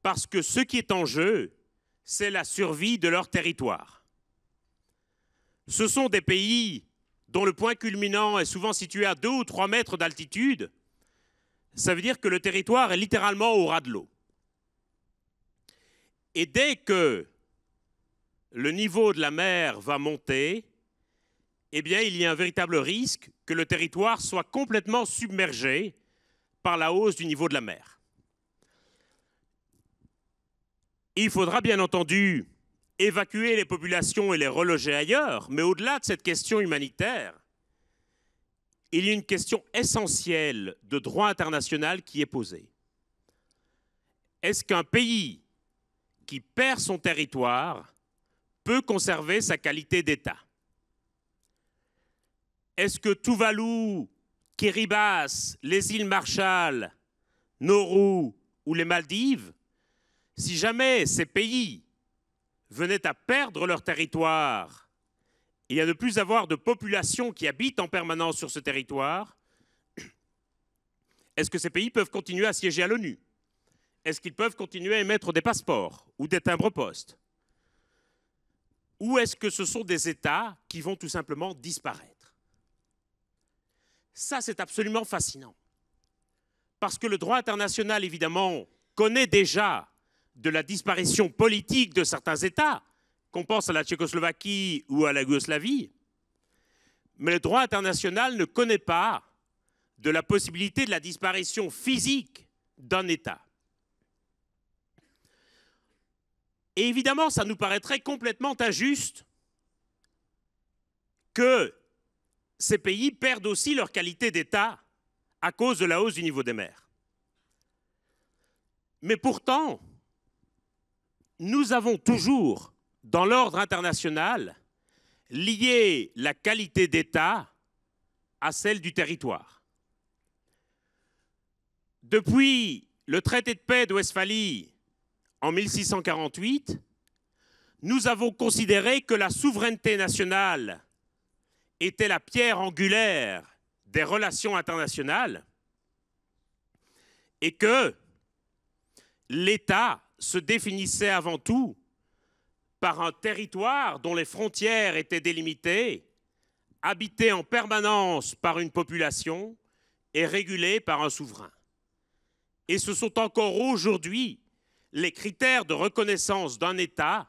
parce que ce qui est en jeu, c'est la survie de leur territoire. Ce sont des pays dont le point culminant est souvent situé à 2 ou 3 mètres d'altitude. Ça veut dire que le territoire est littéralement au ras de l'eau. Et dès que le niveau de la mer va monter, eh bien, il y a un véritable risque que le territoire soit complètement submergé par la hausse du niveau de la mer. Il faudra bien entendu évacuer les populations et les reloger ailleurs, mais au-delà de cette question humanitaire, il y a une question essentielle de droit international qui est posée. Est-ce qu'un pays qui perd son territoire peut conserver sa qualité d'État Est-ce que Tuvalu, Kiribati, les îles Marshall, Nauru ou les Maldives si jamais ces pays venaient à perdre leur territoire et à ne plus avoir de population qui habite en permanence sur ce territoire, est-ce que ces pays peuvent continuer à siéger à l'ONU Est-ce qu'ils peuvent continuer à émettre des passeports ou des timbres poste? Ou est-ce que ce sont des États qui vont tout simplement disparaître Ça, c'est absolument fascinant. Parce que le droit international, évidemment, connaît déjà de la disparition politique de certains États, qu'on pense à la Tchécoslovaquie ou à la Yougoslavie, mais le droit international ne connaît pas de la possibilité de la disparition physique d'un État. Et évidemment, ça nous paraîtrait complètement injuste que ces pays perdent aussi leur qualité d'État à cause de la hausse du niveau des mers. Mais pourtant, nous avons toujours, dans l'ordre international, lié la qualité d'État à celle du territoire. Depuis le traité de paix de Westphalie en 1648, nous avons considéré que la souveraineté nationale était la pierre angulaire des relations internationales et que l'État se définissait avant tout par un territoire dont les frontières étaient délimitées, habité en permanence par une population et régulé par un souverain. Et ce sont encore aujourd'hui les critères de reconnaissance d'un État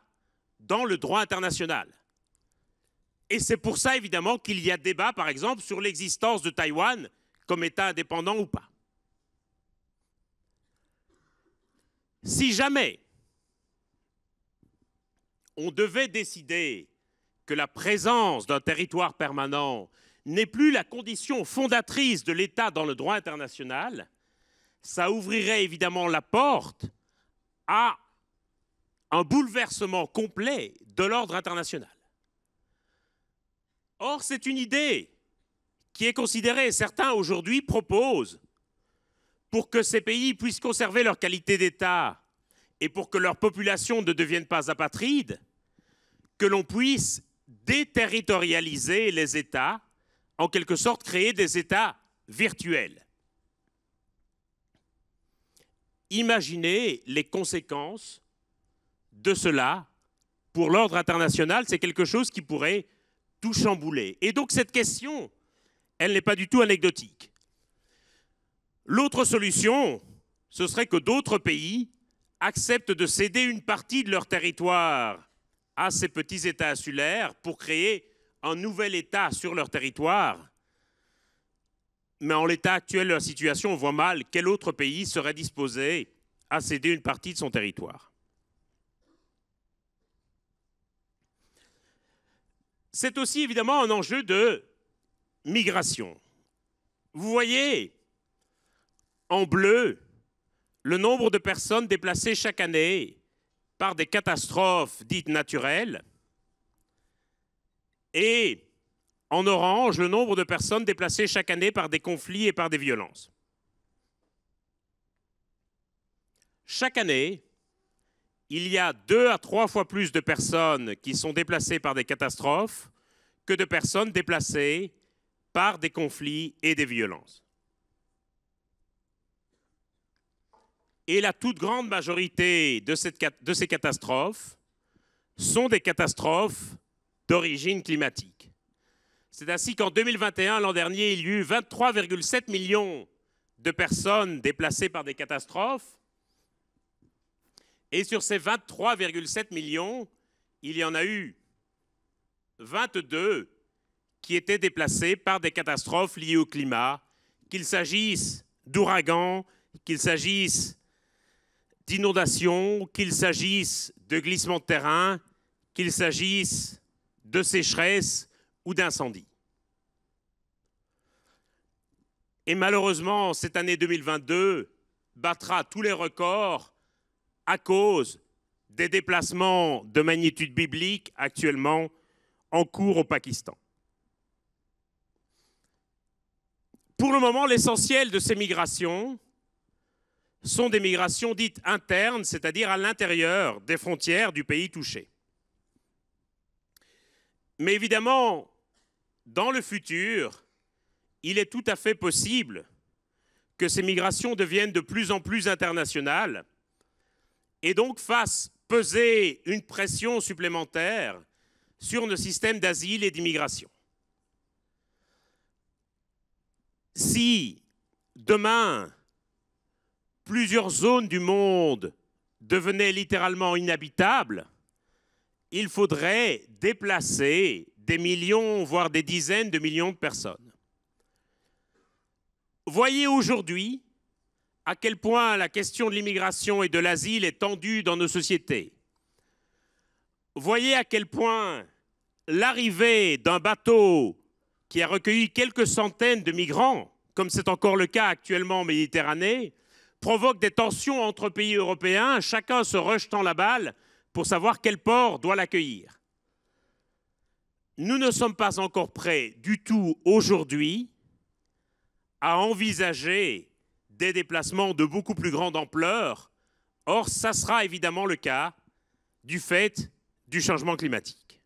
dans le droit international. Et c'est pour ça, évidemment, qu'il y a débat, par exemple, sur l'existence de Taïwan comme État indépendant ou pas. Si jamais on devait décider que la présence d'un territoire permanent n'est plus la condition fondatrice de l'État dans le droit international, ça ouvrirait évidemment la porte à un bouleversement complet de l'ordre international. Or, c'est une idée qui est considérée, certains aujourd'hui proposent pour que ces pays puissent conserver leur qualité d'État et pour que leur population ne devienne pas apatride, que l'on puisse déterritorialiser les États, en quelque sorte créer des États virtuels. Imaginez les conséquences de cela pour l'ordre international, c'est quelque chose qui pourrait tout chambouler. Et donc cette question, elle n'est pas du tout anecdotique. L'autre solution, ce serait que d'autres pays acceptent de céder une partie de leur territoire à ces petits États insulaires pour créer un nouvel État sur leur territoire. Mais en l'état actuel de la situation, on voit mal quel autre pays serait disposé à céder une partie de son territoire. C'est aussi évidemment un enjeu de migration. Vous voyez, en bleu le nombre de personnes déplacées chaque année par des catastrophes dites naturelles et en orange le nombre de personnes déplacées chaque année par des conflits et par des violences. Chaque année, il y a deux à trois fois plus de personnes qui sont déplacées par des catastrophes que de personnes déplacées par des conflits et des violences. Et la toute grande majorité de, ces catastrophes sont des catastrophes d'origine climatique. C'est ainsi qu'en 2021, l'an dernier, il y eut 23,7 millions de personnes déplacées par des catastrophes. Et sur ces 23,7 millions, il y en a eu 22 qui étaient déplacées par des catastrophes liées au climat, qu'il s'agisse d'ouragans, qu'il s'agisse d'inondations, qu'il s'agisse de glissements de terrain, qu'il s'agisse de sécheresses ou d'incendies. Et malheureusement, cette année 2022 battra tous les records à cause des déplacements de magnitude biblique actuellement en cours au Pakistan. Pour le moment, l'essentiel de ces migrations sont des migrations dites internes, c'est-à-dire à, l'intérieur des frontières du pays touché. Mais évidemment, dans le futur, il est tout à fait possible que ces migrations deviennent de plus en plus internationales et donc fassent peser une pression supplémentaire sur nos systèmes d'asile et d'immigration. Si demain, plusieurs zones du monde devenaient littéralement inhabitables, il faudrait déplacer des millions, voire des dizaines de millions de personnes. Voyez aujourd'hui à quel point la question de l'immigration et de l'asile est tendue dans nos sociétés. Voyez à quel point l'arrivée d'un bateau qui a recueilli quelques centaines de migrants, comme c'est encore le cas actuellement en Méditerranée, provoque des tensions entre pays européens, chacun se rejetant la balle pour savoir quel port doit l'accueillir. Nous ne sommes pas encore prêts du tout aujourd'hui à envisager des déplacements de beaucoup plus grande ampleur. Or, ça sera évidemment le cas du fait du changement climatique.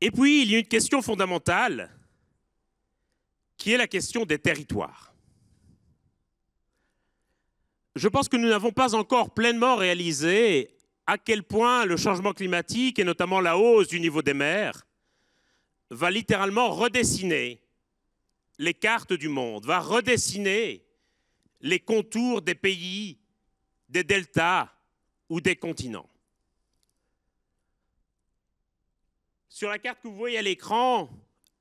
Et puis, il y a une question fondamentale qui est la question des territoires. Je pense que nous n'avons pas encore pleinement réalisé à quel point le changement climatique, et notamment la hausse du niveau des mers, va littéralement redessiner les cartes du monde, va redessiner les contours des pays, des deltas ou des continents. Sur la carte que vous voyez à l'écran,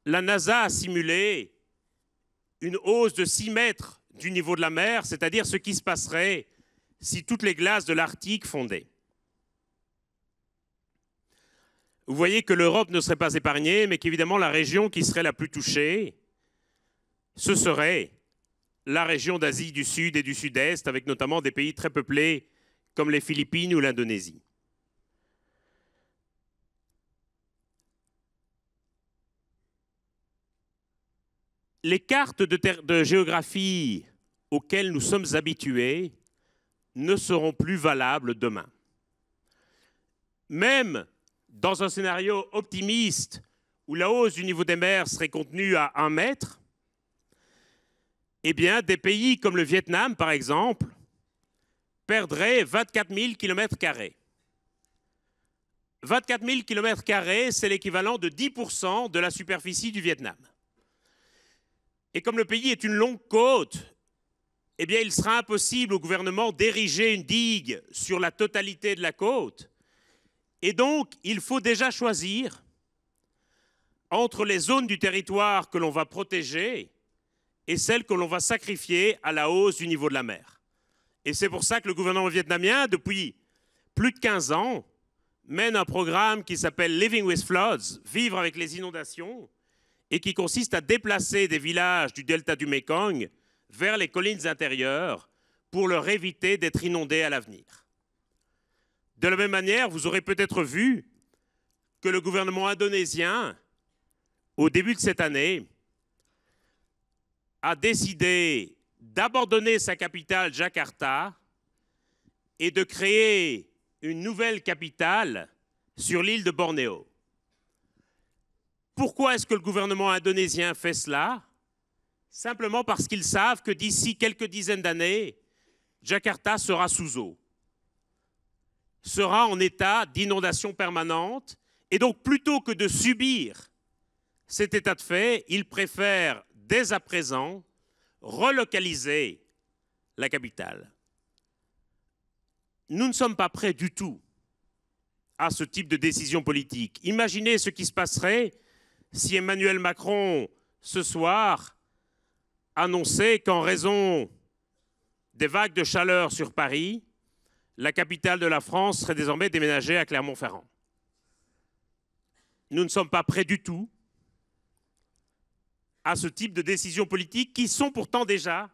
la NASA a simulé une hausse de 6 mètres du niveau de la mer, c'est-à-dire ce qui se passerait si toutes les glaces de l'Arctique fondaient. Vous voyez que l'Europe ne serait pas épargnée, mais qu'évidemment la région qui serait la plus touchée, ce serait la région d'Asie du Sud et du Sud-Est, avec notamment des pays très peuplés comme les Philippines ou l'Indonésie. les cartes de, géographie auxquelles nous sommes habitués ne seront plus valables demain. Même dans un scénario optimiste où la hausse du niveau des mers serait contenue à 1 mètre, eh bien, des pays comme le Vietnam, par exemple, perdraient 24 000 km. 24 000 km, c'est l'équivalent de 10 de la superficie du Vietnam. Et comme le pays est une longue côte, eh bien, il sera impossible au gouvernement d'ériger une digue sur la totalité de la côte. Et donc, il faut déjà choisir entre les zones du territoire que l'on va protéger et celles que l'on va sacrifier à la hausse du niveau de la mer. Et c'est pour ça que le gouvernement vietnamien, depuis plus de 15 ans, mène un programme qui s'appelle Living with Floods, Vivre avec les inondations, et qui consiste à déplacer des villages du delta du Mekong vers les collines intérieures pour leur éviter d'être inondés à l'avenir. De la même manière, vous aurez peut-être vu que le gouvernement indonésien, au début de cette année, a décidé d'abandonner sa capitale Jakarta et de créer une nouvelle capitale sur l'île de Bornéo. Pourquoi est-ce que le gouvernement indonésien fait cela Simplement parce qu'ils savent que d'ici quelques dizaines d'années, Jakarta sera sous eau, sera en état d'inondation permanente, et donc plutôt que de subir cet état de fait, ils préfèrent dès à présent relocaliser la capitale. Nous ne sommes pas prêts du tout à ce type de décision politique. Imaginez ce qui se passerait si Emmanuel Macron, ce soir, annonçait qu'en raison des vagues de chaleur sur Paris, la capitale de la France serait désormais déménagée à Clermont-Ferrand. Nous ne sommes pas prêts du tout à ce type de décisions politiques qui sont pourtant déjà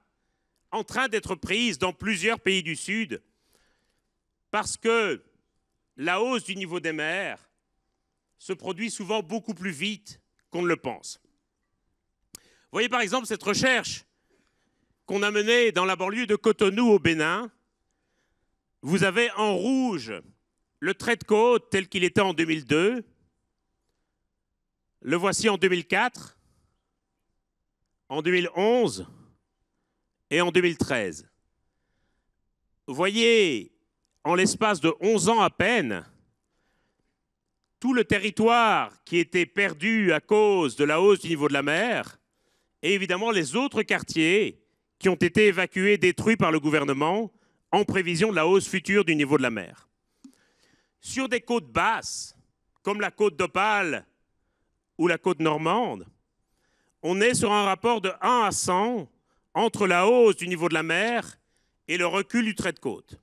en train d'être prises dans plusieurs pays du Sud parce que la hausse du niveau des mers se produit souvent beaucoup plus vite qu'on ne le pense. Voyez par exemple cette recherche qu'on a menée dans la banlieue de Cotonou au Bénin. Vous avez en rouge le trait de côte tel qu'il était en 2002. Le voici en 2004, en 2011 et en 2013. voyez, en l'espace de 11 ans à peine, tout le territoire qui était perdu à cause de la hausse du niveau de la mer, et évidemment les autres quartiers qui ont été évacués, détruits par le gouvernement en prévision de la hausse future du niveau de la mer. Sur des côtes basses, comme la côte d'Opale ou la côte normande, on est sur un rapport de 1 à 100 entre la hausse du niveau de la mer et le recul du trait de côte.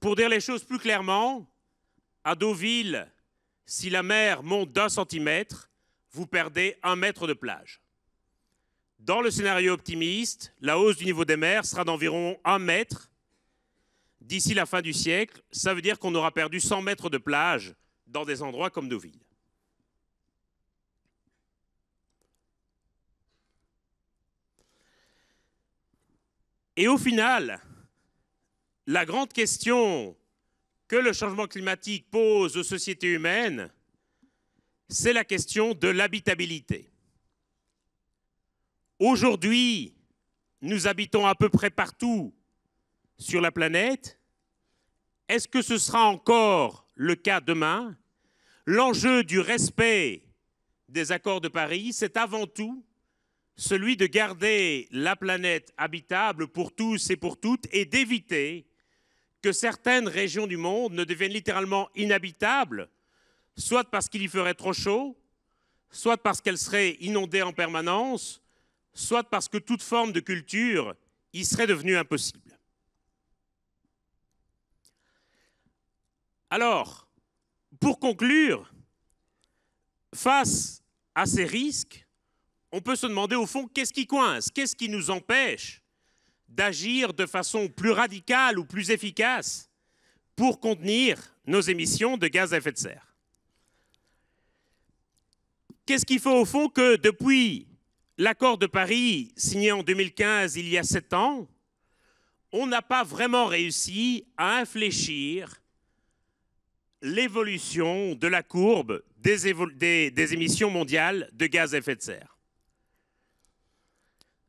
Pour dire les choses plus clairement, à Deauville, si la mer monte d'un centimètre, vous perdez un mètre de plage. Dans le scénario optimiste, la hausse du niveau des mers sera d'environ un mètre d'ici la fin du siècle. Ça veut dire qu'on aura perdu 100 mètres de plage dans des endroits comme Deauville. Et au final, la grande question le changement climatique pose aux sociétés humaines, c'est la question de l'habitabilité. Aujourd'hui, nous habitons à peu près partout sur la planète. Est-ce que ce sera encore le cas demain L'enjeu du respect des accords de Paris, c'est avant tout celui de garder la planète habitable pour tous et pour toutes et d'éviter que certaines régions du monde ne deviennent littéralement inhabitables, soit parce qu'il y ferait trop chaud, soit parce qu'elles seraient inondées en permanence, soit parce que toute forme de culture y serait devenue impossible. Alors, pour conclure, face à ces risques, on peut se demander au fond qu'est-ce qui coince, qu'est-ce qui nous empêche d'agir de façon plus radicale ou plus efficace pour contenir nos émissions de gaz à effet de serre. Qu'est-ce qu'il faut au fond que depuis l'accord de Paris signé en 2015, il y a sept ans, on n'a pas vraiment réussi à infléchir l'évolution de la courbe des, des, émissions mondiales de gaz à effet de serre.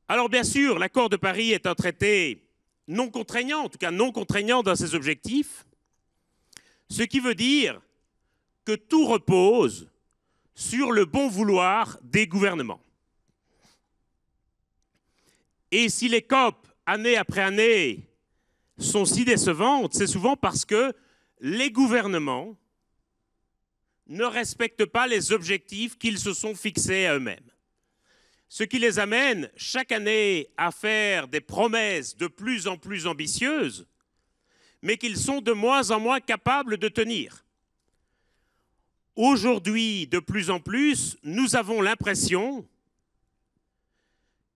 Alors bien sûr, l'accord de Paris est un traité non contraignant, en tout cas non contraignant dans ses objectifs, ce qui veut dire que tout repose sur le bon vouloir des gouvernements. Et si les COP, année après année, sont si décevantes, c'est souvent parce que les gouvernements ne respectent pas les objectifs qu'ils se sont fixés à eux-mêmes ce qui les amène chaque année à faire des promesses de plus en plus ambitieuses, mais qu'ils sont de moins en moins capables de tenir. Aujourd'hui, de plus en plus, nous avons l'impression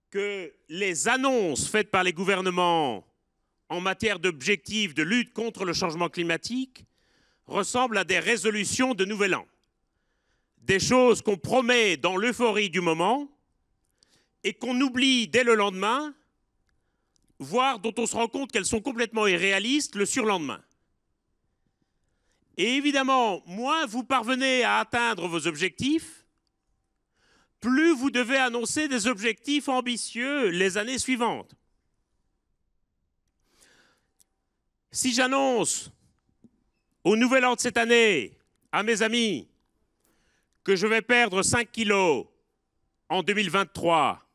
que les annonces faites par les gouvernements en matière d'objectifs de lutte contre le changement climatique ressemblent à des résolutions de Nouvel An. Des choses qu'on promet dans l'euphorie du moment, et qu'on oublie dès le lendemain, voire dont on se rend compte qu'elles sont complètement irréalistes le surlendemain. Et évidemment, moins vous parvenez à atteindre vos objectifs, plus vous devez annoncer des objectifs ambitieux les années suivantes. Si j'annonce au nouvel an de cette année à mes amis que je vais perdre 5 kilos en 2023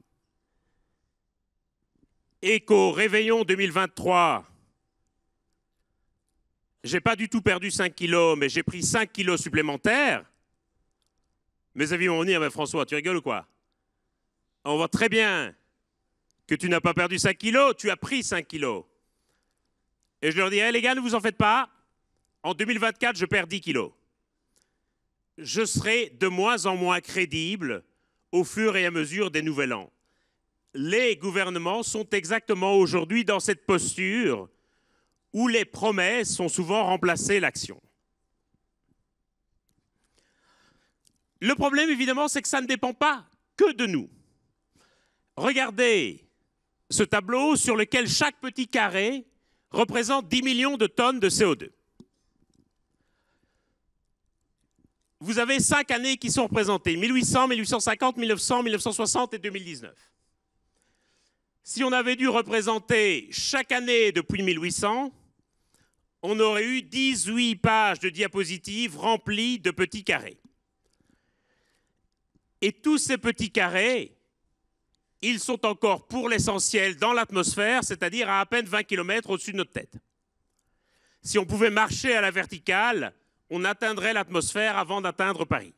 et qu'au Réveillon 2023. J'ai pas du tout perdu 5 kilos, mais j'ai pris 5 kilos supplémentaires. Mes amis vont venir, mais François, tu rigoles ou quoi On voit très bien que tu n'as pas perdu 5 kilos, tu as pris 5 kilos. Et je leur dis :« Eh les gars, ne vous en faites pas. En 2024, je perds 10 kilos. Je serai de moins en moins crédible au fur et à mesure des nouvel ans les gouvernements sont exactement aujourd'hui dans cette posture où les promesses ont souvent remplacé l'action. Le problème, évidemment, c'est que ça ne dépend pas que de nous. Regardez ce tableau sur lequel chaque petit carré représente 10 millions de tonnes de CO2. Vous avez cinq années qui sont représentées, 1800, 1850, 1900, 1960 et 2019. Si on avait dû représenter chaque année depuis 1800, on aurait eu 18 pages de diapositives remplies de petits carrés. Et tous ces petits carrés, ils sont encore pour l'essentiel dans l'atmosphère, c'est-à-dire à à peine 20 km au-dessus de notre tête. Si on pouvait marcher à la verticale, on atteindrait l'atmosphère avant d'atteindre Paris.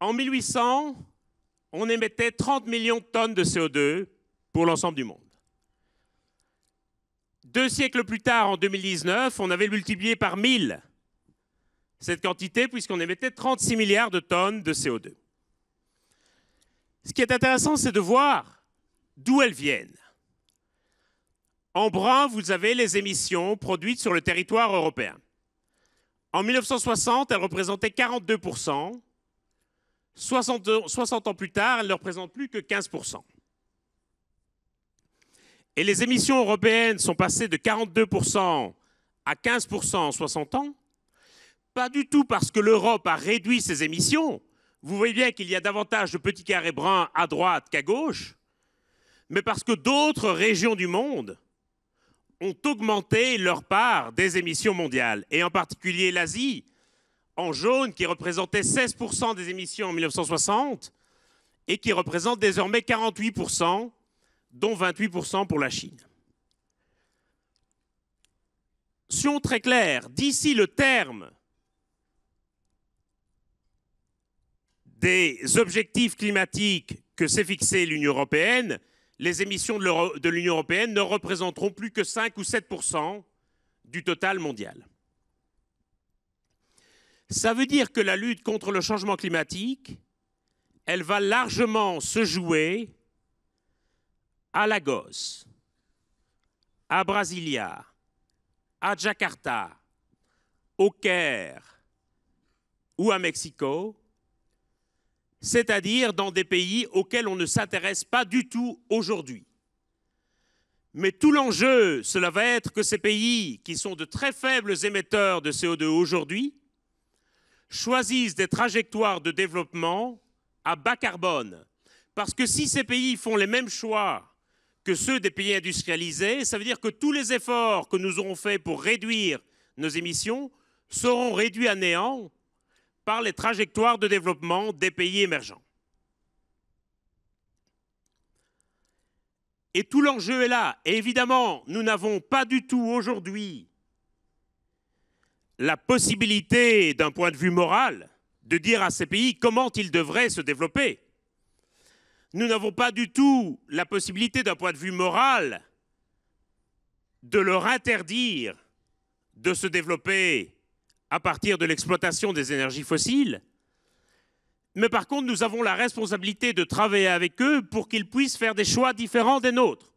En 1800, on émettait 30 millions de tonnes de CO2 pour l'ensemble du monde. Deux siècles plus tard, en 2019, on avait multiplié par 1000 cette quantité puisqu'on émettait 36 milliards de tonnes de CO2. Ce qui est intéressant, c'est de voir d'où elles viennent. En brun, vous avez les émissions produites sur le territoire européen. En 1960, elles représentaient 42%, 60, ans plus tard, elle ne représente plus que 15%. Et les émissions européennes sont passées de 42% à 15% en 60 ans. Pas du tout parce que l'Europe a réduit ses émissions. Vous voyez bien qu'il y a davantage de petits carrés bruns à droite qu'à gauche, mais parce que d'autres régions du monde ont augmenté leur part des émissions mondiales, et en particulier l'Asie, en jaune qui représentait 16% des émissions en 1960 et qui représente désormais 48%, dont 28% pour la Chine. est très clair, d'ici le terme des objectifs climatiques que s'est fixé l'Union européenne, les émissions de l'Union européenne ne représenteront plus que 5 ou 7 du total mondial. Ça veut dire que la lutte contre le changement climatique, elle va largement se jouer à Lagos, à Brasilia, à Jakarta, au Caire ou à Mexico, c'est-à-dire dans des pays auxquels on ne s'intéresse pas du tout aujourd'hui. Mais tout l'enjeu, cela va être que ces pays qui sont de très faibles émetteurs de CO2 aujourd'hui choisissent des trajectoires de développement à bas carbone. Parce que si ces pays font les mêmes choix que ceux des pays industrialisés, ça veut dire que tous les efforts que nous aurons faits pour réduire nos émissions seront réduits à néant par les trajectoires de développement des pays émergents. Et tout l'enjeu est là. Et évidemment, nous n'avons pas du tout aujourd'hui la possibilité d'un point de vue moral de dire à ces pays comment ils devraient se développer. Nous n'avons pas du tout la possibilité d'un point de vue moral de leur interdire de se développer à partir de l'exploitation des énergies fossiles. Mais par contre, nous avons la responsabilité de travailler avec eux pour qu'ils puissent faire des choix différents des nôtres.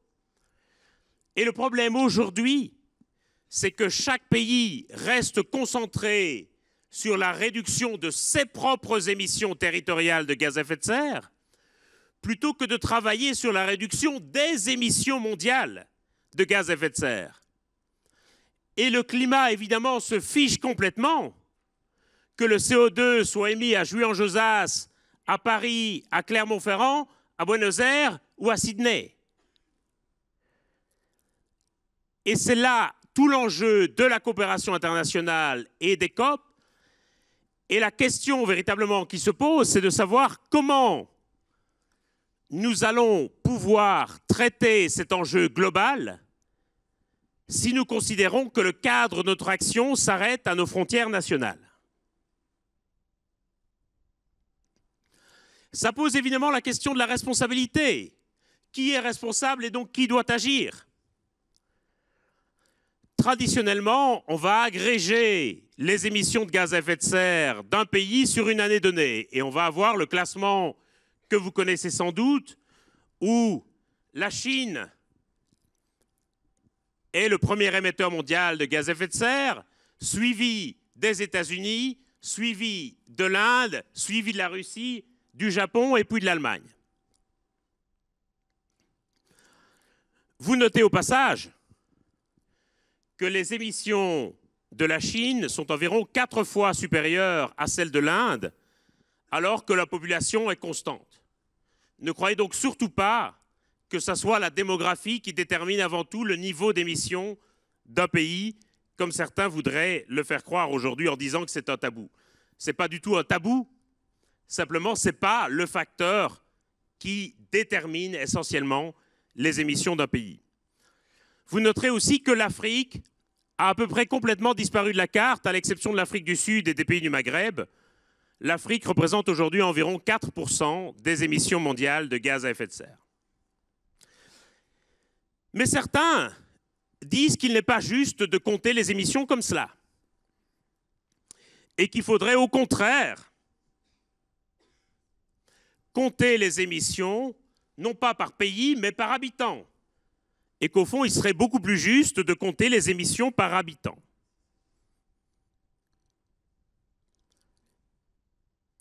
Et le problème aujourd'hui, c'est que chaque pays reste concentré sur la réduction de ses propres émissions territoriales de gaz à effet de serre, plutôt que de travailler sur la réduction des émissions mondiales de gaz à effet de serre. Et le climat, évidemment, se fiche complètement que le CO2 soit émis à en josas à Paris, à Clermont-Ferrand, à Buenos Aires ou à Sydney. Et c'est là tout l'enjeu de la coopération internationale et des COP. Et la question véritablement qui se pose, c'est de savoir comment nous allons pouvoir traiter cet enjeu global si nous considérons que le cadre de notre action s'arrête à nos frontières nationales. Ça pose évidemment la question de la responsabilité. Qui est responsable et donc qui doit agir traditionnellement, on va agréger les émissions de gaz à effet de serre d'un pays sur une année donnée. Et on va avoir le classement que vous connaissez sans doute, où la Chine est le premier émetteur mondial de gaz à effet de serre, suivi des États-Unis, suivi de l'Inde, suivi de la Russie, du Japon et puis de l'Allemagne. Vous notez au passage que les émissions de la Chine sont environ quatre fois supérieures à celles de l'Inde, alors que la population est constante. Ne croyez donc surtout pas que ce soit la démographie qui détermine avant tout le niveau d'émissions d'un pays, comme certains voudraient le faire croire aujourd'hui en disant que c'est un tabou. Ce n'est pas du tout un tabou, simplement ce n'est pas le facteur qui détermine essentiellement les émissions d'un pays. Vous noterez aussi que l'Afrique a à peu près complètement disparu de la carte, à l'exception de l'Afrique du Sud et des pays du Maghreb. L'Afrique représente aujourd'hui environ 4% des émissions mondiales de gaz à effet de serre. Mais certains disent qu'il n'est pas juste de compter les émissions comme cela et qu'il faudrait au contraire compter les émissions non pas par pays mais par habitant et qu'au fond, il serait beaucoup plus juste de compter les émissions par habitant.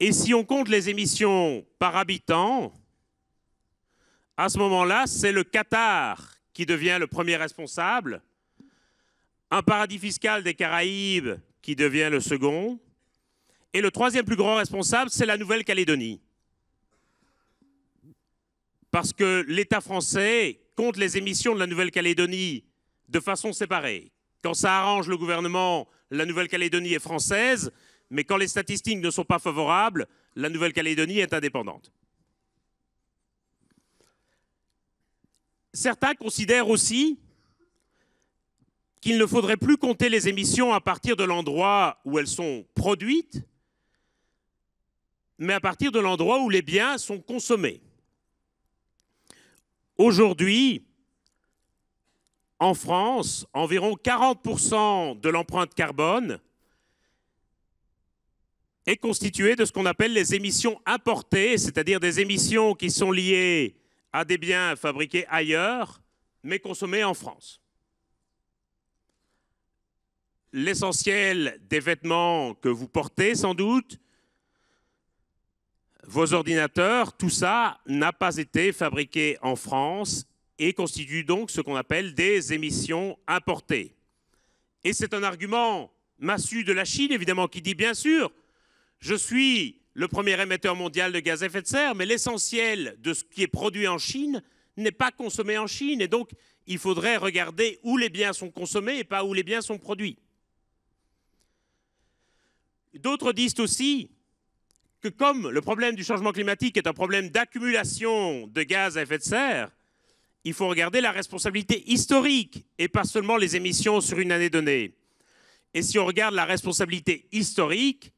Et si on compte les émissions par habitant, à ce moment-là, c'est le Qatar qui devient le premier responsable, un paradis fiscal des Caraïbes qui devient le second, et le troisième plus grand responsable, c'est la Nouvelle-Calédonie. Parce que l'État français, compte les émissions de la Nouvelle-Calédonie de façon séparée. Quand ça arrange le gouvernement, la Nouvelle-Calédonie est française, mais quand les statistiques ne sont pas favorables, la Nouvelle-Calédonie est indépendante. Certains considèrent aussi qu'il ne faudrait plus compter les émissions à partir de l'endroit où elles sont produites, mais à partir de l'endroit où les biens sont consommés. Aujourd'hui, en France, environ 40% de l'empreinte carbone est constituée de ce qu'on appelle les émissions importées, c'est-à-dire des émissions qui sont liées à des biens fabriqués ailleurs, mais consommés en France. L'essentiel des vêtements que vous portez, sans doute, vos ordinateurs, tout ça n'a pas été fabriqué en France et constitue donc ce qu'on appelle des émissions importées. Et c'est un argument massu de la Chine, évidemment, qui dit bien sûr, je suis le premier émetteur mondial de gaz à effet de serre, mais l'essentiel de ce qui est produit en Chine n'est pas consommé en Chine. Et donc, il faudrait regarder où les biens sont consommés et pas où les biens sont produits. D'autres disent aussi, que comme le problème du changement climatique est un problème d'accumulation de gaz à effet de serre, il faut regarder la responsabilité historique et pas seulement les émissions sur une année donnée. Et si on regarde la responsabilité historique,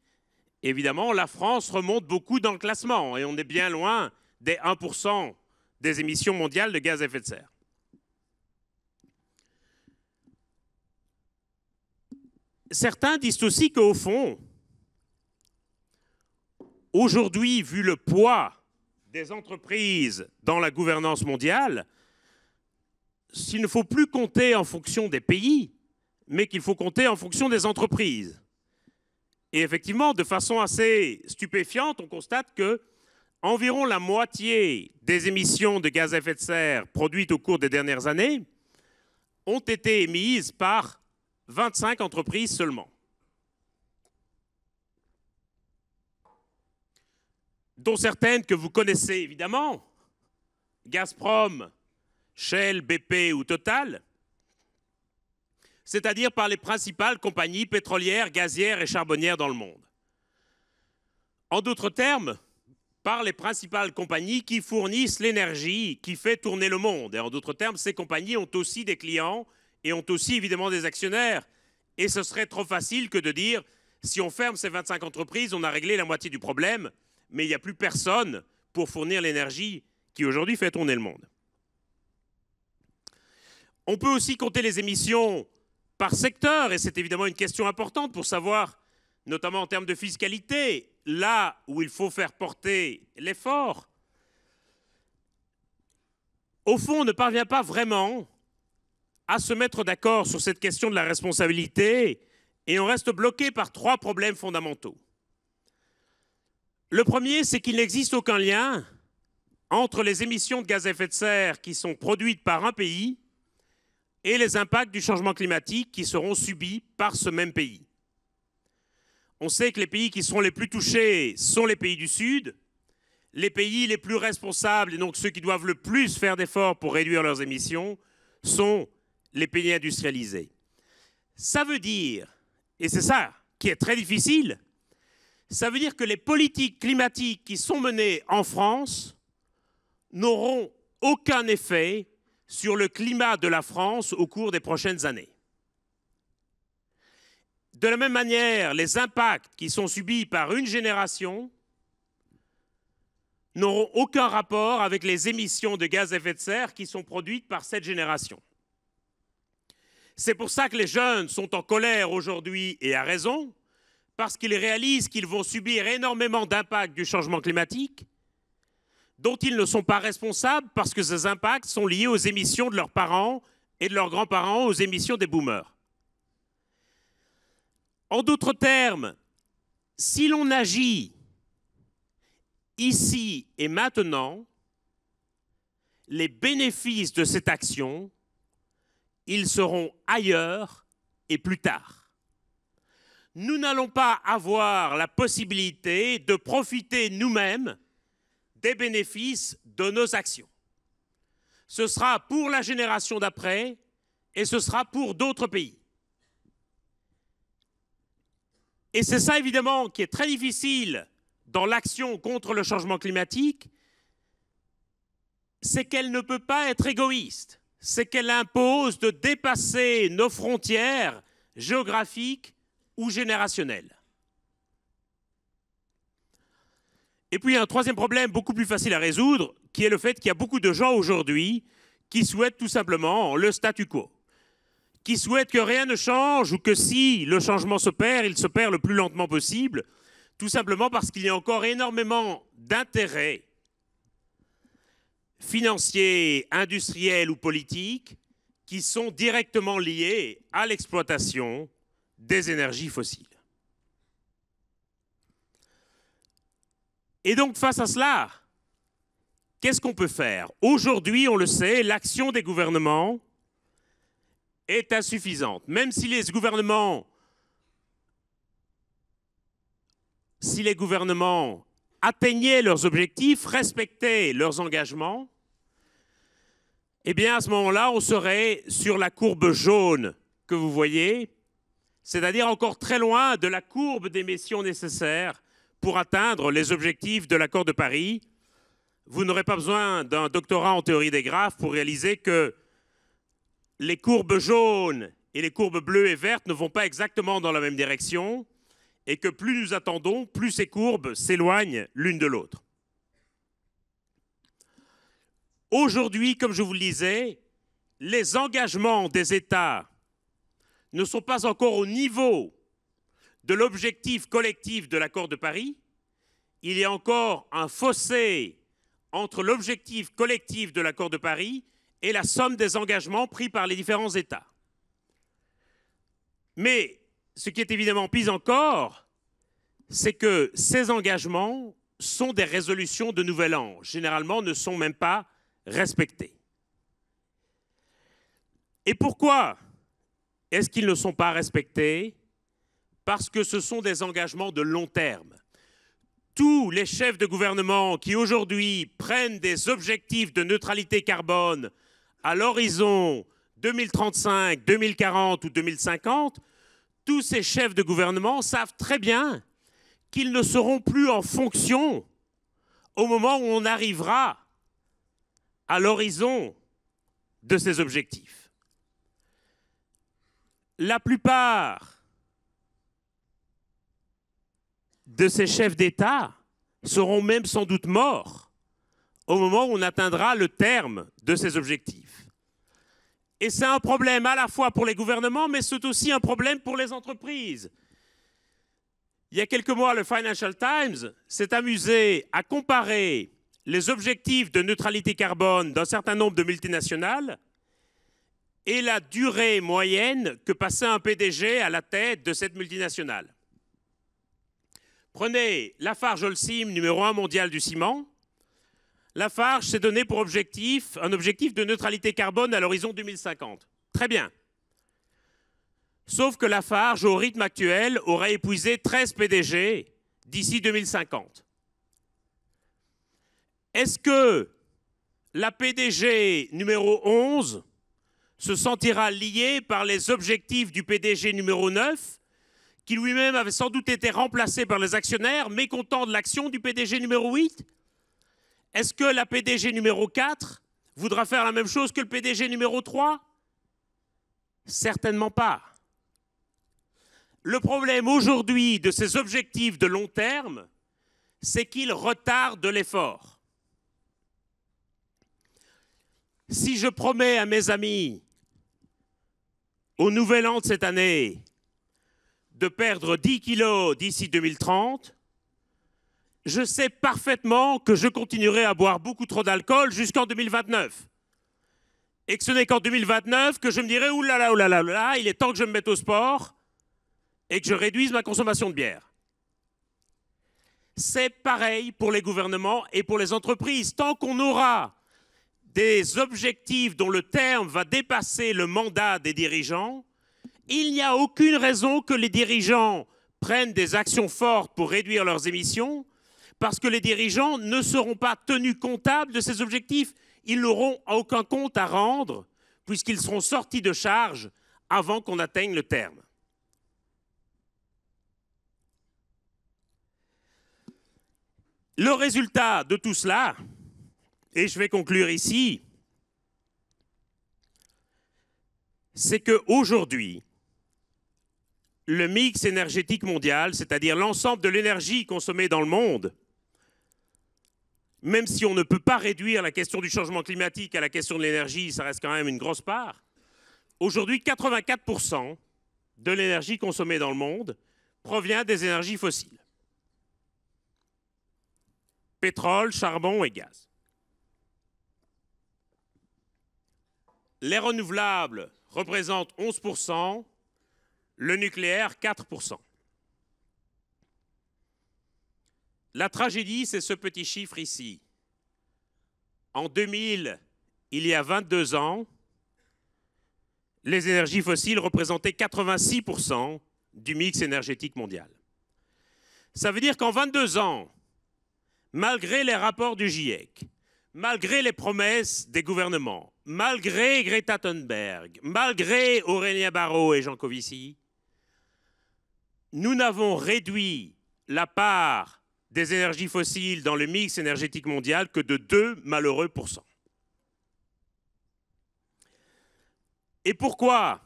évidemment, la France remonte beaucoup dans le classement et on est bien loin des 1% des émissions mondiales de gaz à effet de serre. Certains disent aussi qu'au fond, Aujourd'hui, vu le poids des entreprises dans la gouvernance mondiale, s'il ne faut plus compter en fonction des pays, mais qu'il faut compter en fonction des entreprises. Et effectivement, de façon assez stupéfiante, on constate que environ la moitié des émissions de gaz à effet de serre produites au cours des dernières années ont été émises par 25 entreprises seulement. dont certaines que vous connaissez évidemment, Gazprom, Shell, BP ou Total, c'est-à-dire par les principales compagnies pétrolières, gazières et charbonnières dans le monde. En d'autres termes, par les principales compagnies qui fournissent l'énergie qui fait tourner le monde. Et en d'autres termes, ces compagnies ont aussi des clients et ont aussi évidemment des actionnaires. Et ce serait trop facile que de dire, si on ferme ces 25 entreprises, on a réglé la moitié du problème mais il n'y a plus personne pour fournir l'énergie qui aujourd'hui fait tourner le monde. On peut aussi compter les émissions par secteur, et c'est évidemment une question importante pour savoir, notamment en termes de fiscalité, là où il faut faire porter l'effort. Au fond, on ne parvient pas vraiment à se mettre d'accord sur cette question de la responsabilité et on reste bloqué par trois problèmes fondamentaux. Le premier, c'est qu'il n'existe aucun lien entre les émissions de gaz à effet de serre qui sont produites par un pays et les impacts du changement climatique qui seront subis par ce même pays. On sait que les pays qui seront les plus touchés sont les pays du Sud, les pays les plus responsables et donc ceux qui doivent le plus faire d'efforts pour réduire leurs émissions sont les pays industrialisés. Ça veut dire, et c'est ça qui est très difficile, ça veut dire que les politiques climatiques qui sont menées en France n'auront aucun effet sur le climat de la France au cours des prochaines années. De la même manière, les impacts qui sont subis par une génération n'auront aucun rapport avec les émissions de gaz à effet de serre qui sont produites par cette génération. C'est pour ça que les jeunes sont en colère aujourd'hui, et à raison, parce qu'ils réalisent qu'ils vont subir énormément d'impacts du changement climatique, dont ils ne sont pas responsables parce que ces impacts sont liés aux émissions de leurs parents et de leurs grands-parents, aux émissions des boomers. En d'autres termes, si l'on agit ici et maintenant, les bénéfices de cette action, ils seront ailleurs et plus tard nous n'allons pas avoir la possibilité de profiter nous-mêmes des bénéfices de nos actions. Ce sera pour la génération d'après et ce sera pour d'autres pays. Et c'est ça évidemment qui est très difficile dans l'action contre le changement climatique, c'est qu'elle ne peut pas être égoïste, c'est qu'elle impose de dépasser nos frontières géographiques ou générationnel. Et puis il un troisième problème beaucoup plus facile à résoudre, qui est le fait qu'il y a beaucoup de gens aujourd'hui qui souhaitent tout simplement le statu quo, qui souhaitent que rien ne change ou que si le changement se perd il se perd le plus lentement possible, tout simplement parce qu'il y a encore énormément d'intérêts financiers, industriels ou politiques qui sont directement liés à l'exploitation des énergies fossiles. Et donc face à cela, qu'est-ce qu'on peut faire Aujourd'hui, on le sait, l'action des gouvernements est insuffisante. Même si les gouvernements, si les gouvernements atteignaient leurs objectifs, respectaient leurs engagements, eh bien à ce moment-là, on serait sur la courbe jaune que vous voyez, c'est-à-dire encore très loin de la courbe missions nécessaires pour atteindre les objectifs de l'accord de Paris. Vous n'aurez pas besoin d'un doctorat en théorie des graphes pour réaliser que les courbes jaunes et les courbes bleues et vertes ne vont pas exactement dans la même direction et que plus nous attendons, plus ces courbes s'éloignent l'une de l'autre. Aujourd'hui, comme je vous le disais, les engagements des États ne sont pas encore au niveau de l'objectif collectif de l'accord de Paris, il y a encore un fossé entre l'objectif collectif de l'accord de Paris et la somme des engagements pris par les différents États. Mais ce qui est évidemment pire encore, c'est que ces engagements sont des résolutions de nouvel an, généralement ne sont même pas respectés. Et pourquoi est-ce qu'ils ne sont pas respectés Parce que ce sont des engagements de long terme. Tous les chefs de gouvernement qui aujourd'hui prennent des objectifs de neutralité carbone à l'horizon 2035, 2040 ou 2050, tous ces chefs de gouvernement savent très bien qu'ils ne seront plus en fonction au moment où on arrivera à l'horizon de ces objectifs la plupart de ces chefs d'État seront même sans doute morts au moment où on atteindra le terme de ces objectifs. Et c'est un problème à la fois pour les gouvernements, mais c'est aussi un problème pour les entreprises. Il y a quelques mois, le Financial Times s'est amusé à comparer les objectifs de neutralité carbone d'un certain nombre de multinationales et la durée moyenne que passait un PDG à la tête de cette multinationale. Prenez Lafarge Holcim, numéro 1 mondial du ciment. Lafarge s'est donné pour objectif un objectif de neutralité carbone à l'horizon 2050. Très bien. Sauf que Lafarge, au rythme actuel, aurait épuisé 13 PDG d'ici 2050. Est-ce que la PDG numéro 11 se sentira lié par les objectifs du PDG numéro 9, qui lui-même avait sans doute été remplacé par les actionnaires mécontents de l'action du PDG numéro 8 Est-ce que la PDG numéro 4 voudra faire la même chose que le PDG numéro 3 Certainement pas. Le problème aujourd'hui de ces objectifs de long terme, c'est qu'ils retardent l'effort. Si je promets à mes amis au nouvel an de cette année de perdre 10 kilos d'ici 2030, je sais parfaitement que je continuerai à boire beaucoup trop d'alcool jusqu'en 2029. Et que ce n'est qu'en 2029 que je me dirai oulala, oulala, oulala, il est temps que je me mette au sport et que je réduise ma consommation de bière. C'est pareil pour les gouvernements et pour les entreprises. Tant qu'on aura des objectifs dont le terme va dépasser le mandat des dirigeants, il n'y a aucune raison que les dirigeants prennent des actions fortes pour réduire leurs émissions, parce que les dirigeants ne seront pas tenus comptables de ces objectifs. Ils n'auront aucun compte à rendre, puisqu'ils seront sortis de charge avant qu'on atteigne le terme. Le résultat de tout cela, et je vais conclure ici, c'est qu'aujourd'hui, le mix énergétique mondial, c'est-à-dire l'ensemble de l'énergie consommée dans le monde, même si on ne peut pas réduire la question du changement climatique à la question de l'énergie, ça reste quand même une grosse part, aujourd'hui 84% de l'énergie consommée dans le monde provient des énergies fossiles. Pétrole, charbon et gaz. Les renouvelables représentent 11%, le nucléaire 4%. La tragédie, c'est ce petit chiffre ici. En 2000, il y a 22 ans, les énergies fossiles représentaient 86% du mix énergétique mondial. Ça veut dire qu'en 22 ans, malgré les rapports du GIEC, malgré les promesses des gouvernements, malgré Greta Thunberg, malgré Aurélien Barrault et Jean Covici, nous n'avons réduit la part des énergies fossiles dans le mix énergétique mondial que de 2 malheureux Et pourquoi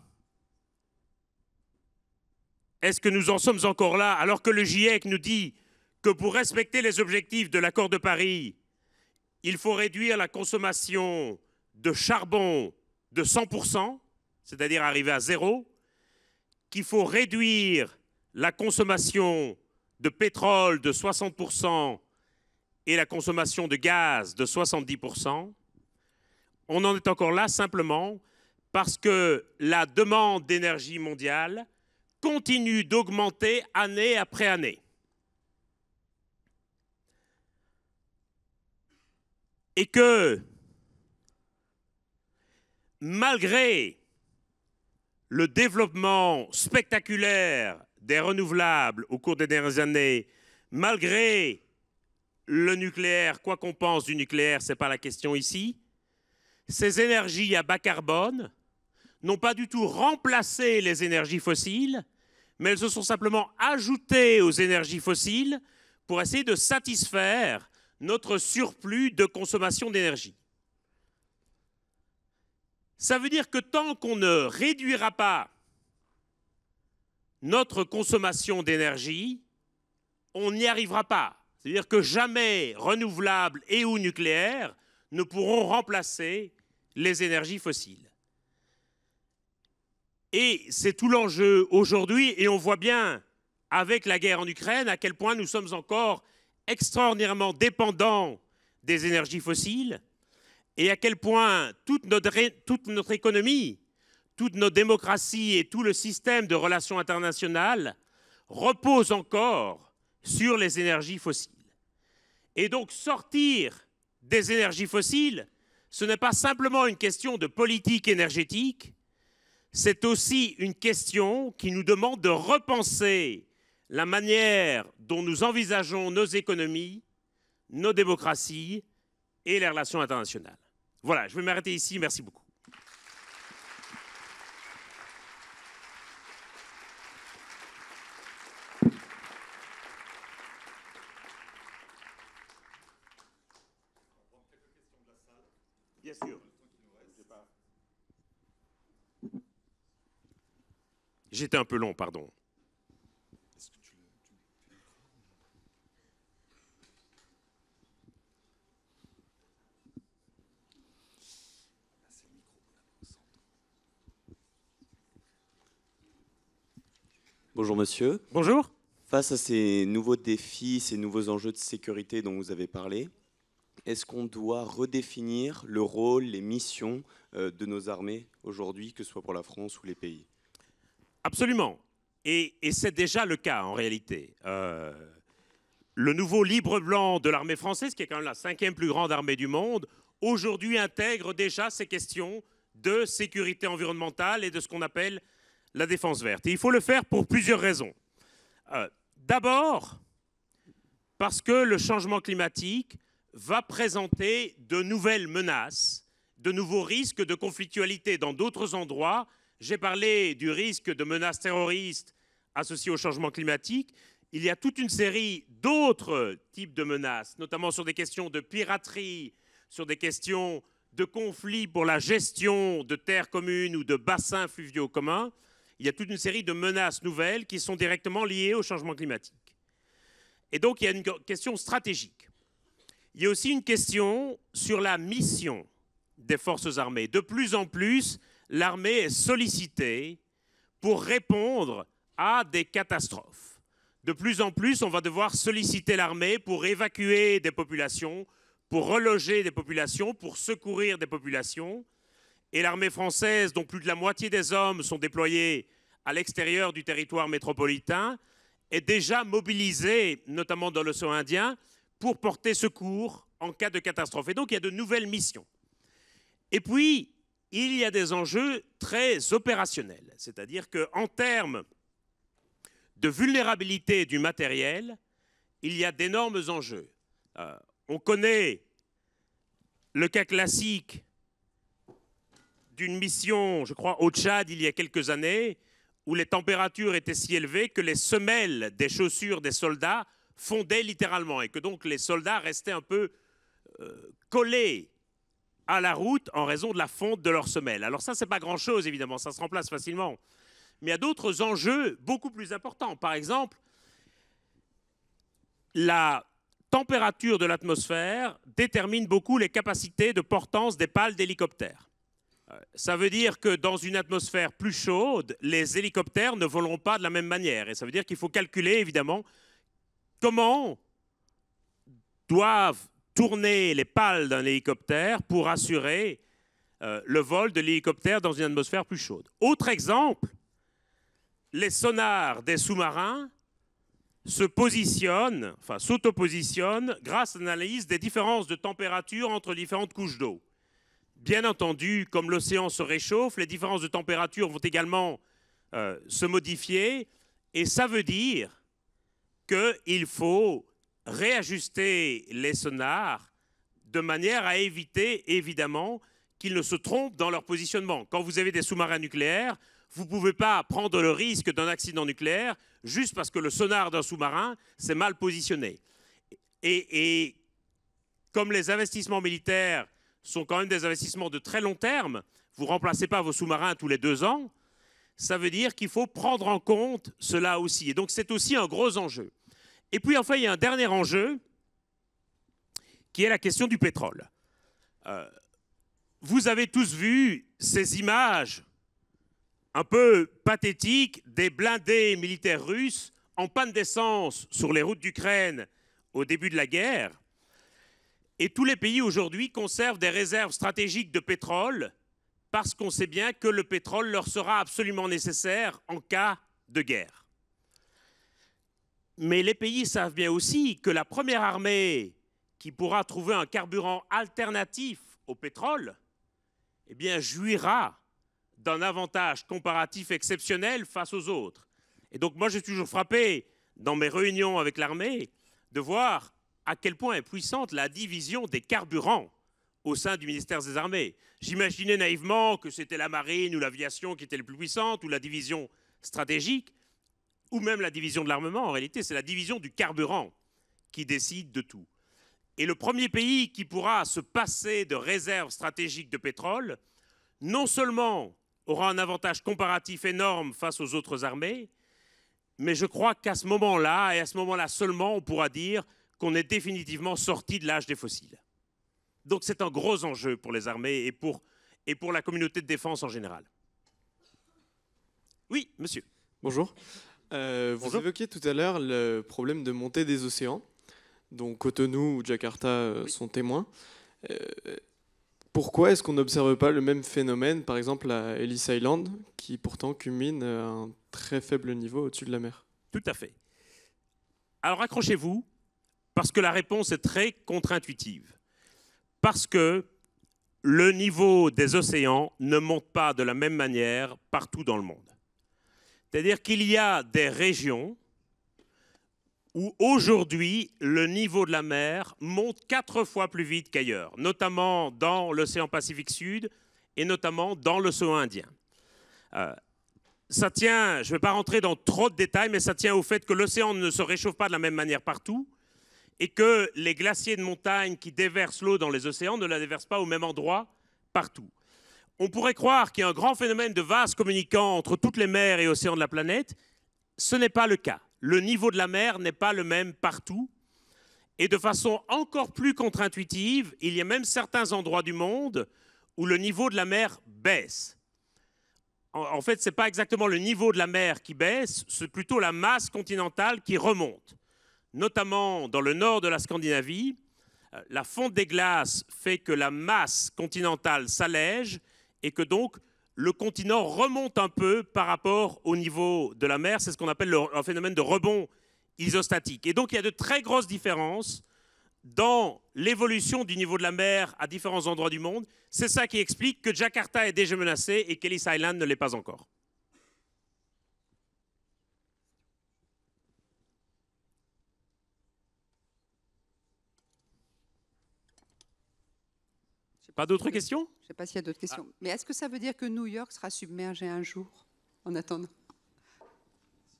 est-ce que nous en sommes encore là alors que le GIEC nous dit que pour respecter les objectifs de l'accord de Paris, il faut réduire la consommation de charbon de 100%, c'est-à-dire arriver à zéro, qu'il faut réduire la consommation de pétrole de 60% et la consommation de gaz de 70%. On en est encore là simplement parce que la demande d'énergie mondiale continue d'augmenter année après année. et que malgré le développement spectaculaire des renouvelables au cours des dernières années, malgré le nucléaire, quoi qu'on pense du nucléaire, ce n'est pas la question ici, ces énergies à bas carbone n'ont pas du tout remplacé les énergies fossiles, mais elles se sont simplement ajoutées aux énergies fossiles pour essayer de satisfaire notre surplus de consommation d'énergie. Ça veut dire que tant qu'on ne réduira pas notre consommation d'énergie, on n'y arrivera pas. C'est-à-dire que jamais renouvelables et ou nucléaires ne pourront remplacer les énergies fossiles. Et c'est tout l'enjeu aujourd'hui, et on voit bien avec la guerre en Ukraine à quel point nous sommes encore extraordinairement dépendant des énergies fossiles et à quel point toute notre, toute notre économie, toutes nos démocraties et tout le système de relations internationales repose encore sur les énergies fossiles. Et donc sortir des énergies fossiles, ce n'est pas simplement une question de politique énergétique, c'est aussi une question qui nous demande de repenser la manière dont nous envisageons nos économies, nos démocraties et les relations internationales. Voilà, je vais m'arrêter ici. Merci beaucoup. J'étais un peu long, pardon. Bonjour monsieur. Bonjour. Face à ces nouveaux défis, ces nouveaux enjeux de sécurité dont vous avez parlé, est-ce qu'on doit redéfinir le rôle, les missions euh, de nos armées aujourd'hui, que ce soit pour la France ou les pays Absolument. Et, c'est déjà le cas en réalité. Euh, le nouveau libre blanc de l'armée française, qui est quand même la cinquième plus grande armée du monde, aujourd'hui intègre déjà ces questions de sécurité environnementale et de ce qu'on appelle la défense verte. Et il faut le faire pour plusieurs raisons. Euh, d'abord, parce que le changement climatique va présenter de nouvelles menaces, de nouveaux risques de conflictualité dans d'autres endroits. J'ai parlé du risque de menaces terroristes associées au changement climatique. Il y a toute une série d'autres types de menaces, notamment sur des questions de piraterie, sur des questions de conflits pour la gestion de terres communes ou de bassins fluviaux communs il y a toute une série de menaces nouvelles qui sont directement liées au changement climatique. Et donc, il y a une question stratégique. Il y a aussi une question sur la mission des forces armées. De plus en plus, l'armée est sollicitée pour répondre à des catastrophes. De plus en plus, on va devoir solliciter l'armée pour évacuer des populations, pour reloger des populations, pour secourir des populations et l'armée française, dont plus de la moitié des hommes sont déployés à l'extérieur du territoire métropolitain, est déjà mobilisée, notamment dans l'océan Indien, pour porter secours en cas de catastrophe. Et donc, il y a de nouvelles missions. Et puis, il y a des enjeux très opérationnels, c'est-à-dire qu'en termes de vulnérabilité du matériel, il y a d'énormes enjeux. Euh, on connaît le cas classique d'une mission, je crois, au Tchad il y a quelques années, où les températures étaient si élevées que les semelles des chaussures des soldats fondaient littéralement et que donc les soldats restaient un peu euh, collés à la route en raison de la fonte de leurs semelles. Alors ça, c'est pas grand-chose, évidemment, ça se remplace facilement. Mais il y a d'autres enjeux beaucoup plus importants. Par exemple, la température de l'atmosphère détermine beaucoup les capacités de portance des pales d'hélicoptères ça veut dire que dans une atmosphère plus chaude, les hélicoptères ne voleront pas de la même manière. Et ça veut dire qu'il faut calculer, évidemment, comment doivent tourner les pales d'un hélicoptère pour assurer euh, le vol de l'hélicoptère dans une atmosphère plus chaude. Autre exemple, les sonars des sous-marins se positionnent, enfin s'autopositionnent grâce à l'analyse des différences de température entre différentes couches d'eau. Bien entendu, comme l'océan se réchauffe, les différences de température vont également euh, se modifier, et ça veut dire qu'il faut réajuster les sonars de manière à éviter, évidemment, qu'ils ne se trompent dans leur positionnement. Quand vous avez des sous-marins nucléaires, vous ne pouvez pas prendre le risque d'un accident nucléaire juste parce que le sonar d'un sous-marin s'est mal positionné. et, comme les investissements militaires sont quand même des investissements de très long terme. Vous ne remplacez pas vos sous-marins tous les deux ans. Ça veut dire qu'il faut prendre en compte cela aussi. Et donc c'est aussi un gros enjeu. Et puis enfin, il y a un dernier enjeu qui est la question du pétrole. Euh, vous avez tous vu ces images un peu pathétiques des blindés militaires russes en panne d'essence sur les routes d'Ukraine au début de la guerre. Et tous les pays aujourd'hui conservent des réserves stratégiques de pétrole parce qu'on sait bien que le pétrole leur sera absolument nécessaire en cas de guerre. Mais les pays savent bien aussi que la première armée qui pourra trouver un carburant alternatif au pétrole, eh bien, jouira d'un avantage comparatif exceptionnel face aux autres. Et donc moi, j'ai toujours frappé, dans mes réunions avec l'armée, de voir à quel point est puissante la division des carburants au sein du ministère des Armées. J'imaginais naïvement que c'était la marine ou l'aviation qui était le plus puissante, ou la division stratégique, ou même la division de l'armement. En réalité, c'est la division du carburant qui décide de tout. Et le premier pays qui pourra se passer de réserves stratégiques de pétrole, non seulement aura un avantage comparatif énorme face aux autres armées, mais je crois qu'à ce moment-là, et à ce moment-là seulement, on pourra dire on est définitivement sorti de l'âge des fossiles. Donc c'est un gros enjeu pour les armées et pour, et pour la communauté de défense en général. Oui, monsieur. Bonjour. Euh, vous évoquiez tout à l'heure le problème de montée des océans, dont Cotonou ou Jakarta euh, sont témoins. Euh, pourquoi est-ce qu'on n'observe pas le même phénomène, par exemple à Ellis Island, qui pourtant culmine un très faible niveau au-dessus de la mer Tout à fait. Alors accrochez-vous, parce que la réponse est très contre-intuitive. Parce que le niveau des océans ne monte pas de la même manière partout dans le monde. C'est-à-dire qu'il y a des régions où aujourd'hui le niveau de la mer monte quatre fois plus vite qu'ailleurs, notamment dans l'océan Pacifique Sud et notamment dans l'océan Indien. Euh, ça tient, je ne vais pas rentrer dans trop de détails, mais ça tient au fait que l'océan ne se réchauffe pas de la même manière partout, et que les glaciers de montagne qui déversent l'eau dans les océans ne la déversent pas au même endroit partout. On pourrait croire qu'il y a un grand phénomène de vase communiquant entre toutes les mers et océans de la planète. Ce n'est pas le cas. Le niveau de la mer n'est pas le même partout. Et de façon encore plus contre-intuitive, il y a même certains endroits du monde où le niveau de la mer baisse. En, fait, ce n'est pas exactement le niveau de la mer qui baisse, c'est plutôt la masse continentale qui remonte notamment dans le nord de la Scandinavie, euh, la fonte des glaces fait que la masse continentale s'allège et que donc le continent remonte un peu par rapport au niveau de la mer. C'est ce qu'on appelle le, un phénomène de rebond isostatique. Et donc il y a de très grosses différences dans l'évolution du niveau de la mer à différents endroits du monde. C'est ça qui explique que Jakarta est déjà menacée et qu'Ellis Island ne l'est pas encore. Pas d'autres questions Je ne sais pas s'il y a d'autres questions. Ah. Mais est-ce que ça veut dire que New York sera submergé un jour en attendant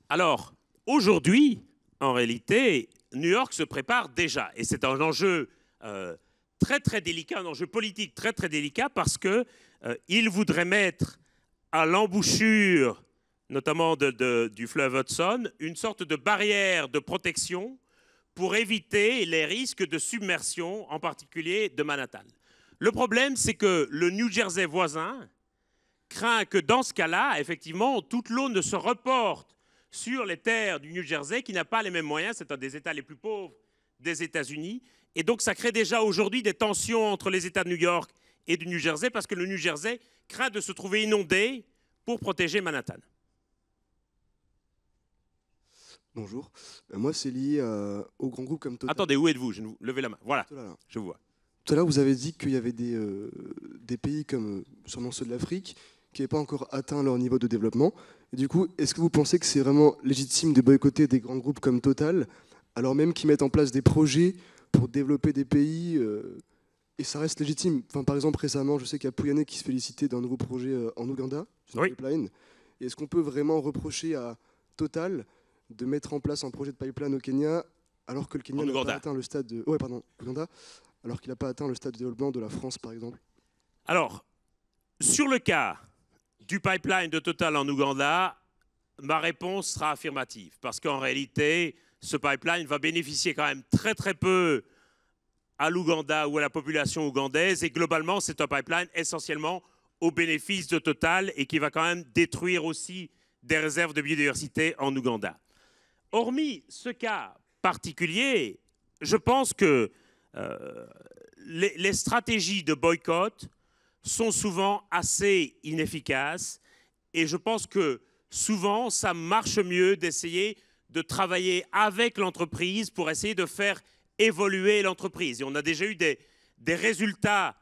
Alors, aujourd'hui, en réalité, New York se prépare déjà. Et c'est un enjeu euh, très très délicat, un enjeu politique très très délicat parce que euh, voudrait mettre à l'embouchure, notamment du fleuve Hudson, une sorte de barrière de protection pour éviter les risques de submersion, en particulier de Manhattan. Le problème, c'est que le New Jersey voisin craint que dans ce cas-là, effectivement, toute l'eau ne se reporte sur les terres du New Jersey, qui n'a pas les mêmes moyens, c'est un des États les plus pauvres des États-Unis. Et donc ça crée déjà aujourd'hui des tensions entre les États de New York et du New Jersey, parce que le New Jersey craint de se trouver inondé pour protéger Manhattan. Bonjour, euh, moi c'est lié euh, au grand groupe comme Attendez, où êtes-vous Je vous... Levez la main. Voilà, hein. je vous vois. Tout à l'heure, vous avez dit qu'il y avait des, euh, pays comme euh, sûrement ceux de l'Afrique qui n'avaient pas encore atteint leur niveau de développement. Et du coup, est-ce que vous pensez que c'est vraiment légitime de boycotter des grands groupes comme Total, alors même qu'ils mettent en place des projets pour développer des pays euh, et ça reste légitime. Enfin, par exemple, récemment, je sais qu'il y a Pouyane qui se félicitait d'un nouveau projet en Ouganda, sur oui. pipeline. Est-ce qu'on peut vraiment reprocher à Total de mettre en place un projet de pipeline au Kenya alors que le Kenya n'a pas atteint le stade de... Ouais, pardon, Ouganda, alors qu'il n'a pas atteint le stade de développement de la France, par exemple Alors, sur le cas du pipeline de Total en Ouganda, ma réponse sera affirmative, parce qu'en réalité, ce pipeline va bénéficier quand même très très peu à l'Ouganda ou à la population ougandaise, et globalement, c'est un pipeline essentiellement au bénéfice de Total et qui va quand même détruire aussi des réserves de biodiversité en Ouganda. Hormis ce cas particulier, je pense que euh, les, stratégies de boycott sont souvent assez inefficaces et je pense que souvent ça marche mieux d'essayer de travailler avec l'entreprise pour essayer de faire évoluer l'entreprise. Et on a déjà eu des, des résultats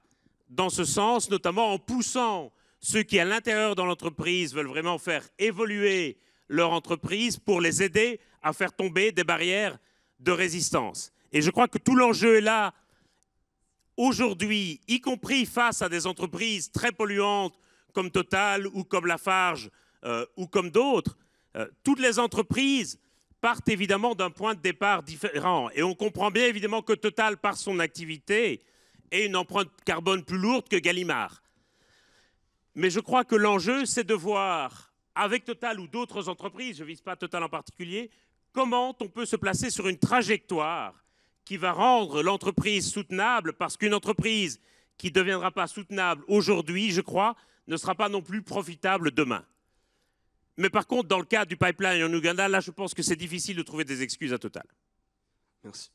dans ce sens, notamment en poussant ceux qui, à l'intérieur de l'entreprise, veulent vraiment faire évoluer leur entreprise pour les aider à faire tomber des barrières de résistance. Et je crois que tout l'enjeu est là aujourd'hui, y compris face à des entreprises très polluantes comme Total ou comme Lafarge euh, ou comme d'autres. Euh, toutes les entreprises partent évidemment d'un point de départ différent. Et on comprend bien évidemment que Total, par son activité, ait une empreinte carbone plus lourde que Gallimard. Mais je crois que l'enjeu, c'est de voir, avec Total ou d'autres entreprises, je ne vise pas Total en particulier, comment on peut se placer sur une trajectoire qui va rendre l'entreprise soutenable, parce qu'une entreprise qui ne deviendra pas soutenable aujourd'hui, je crois, ne sera pas non plus profitable demain. Mais par contre, dans le cas du pipeline en Ouganda, là, je pense que c'est difficile de trouver des excuses à Total. Merci.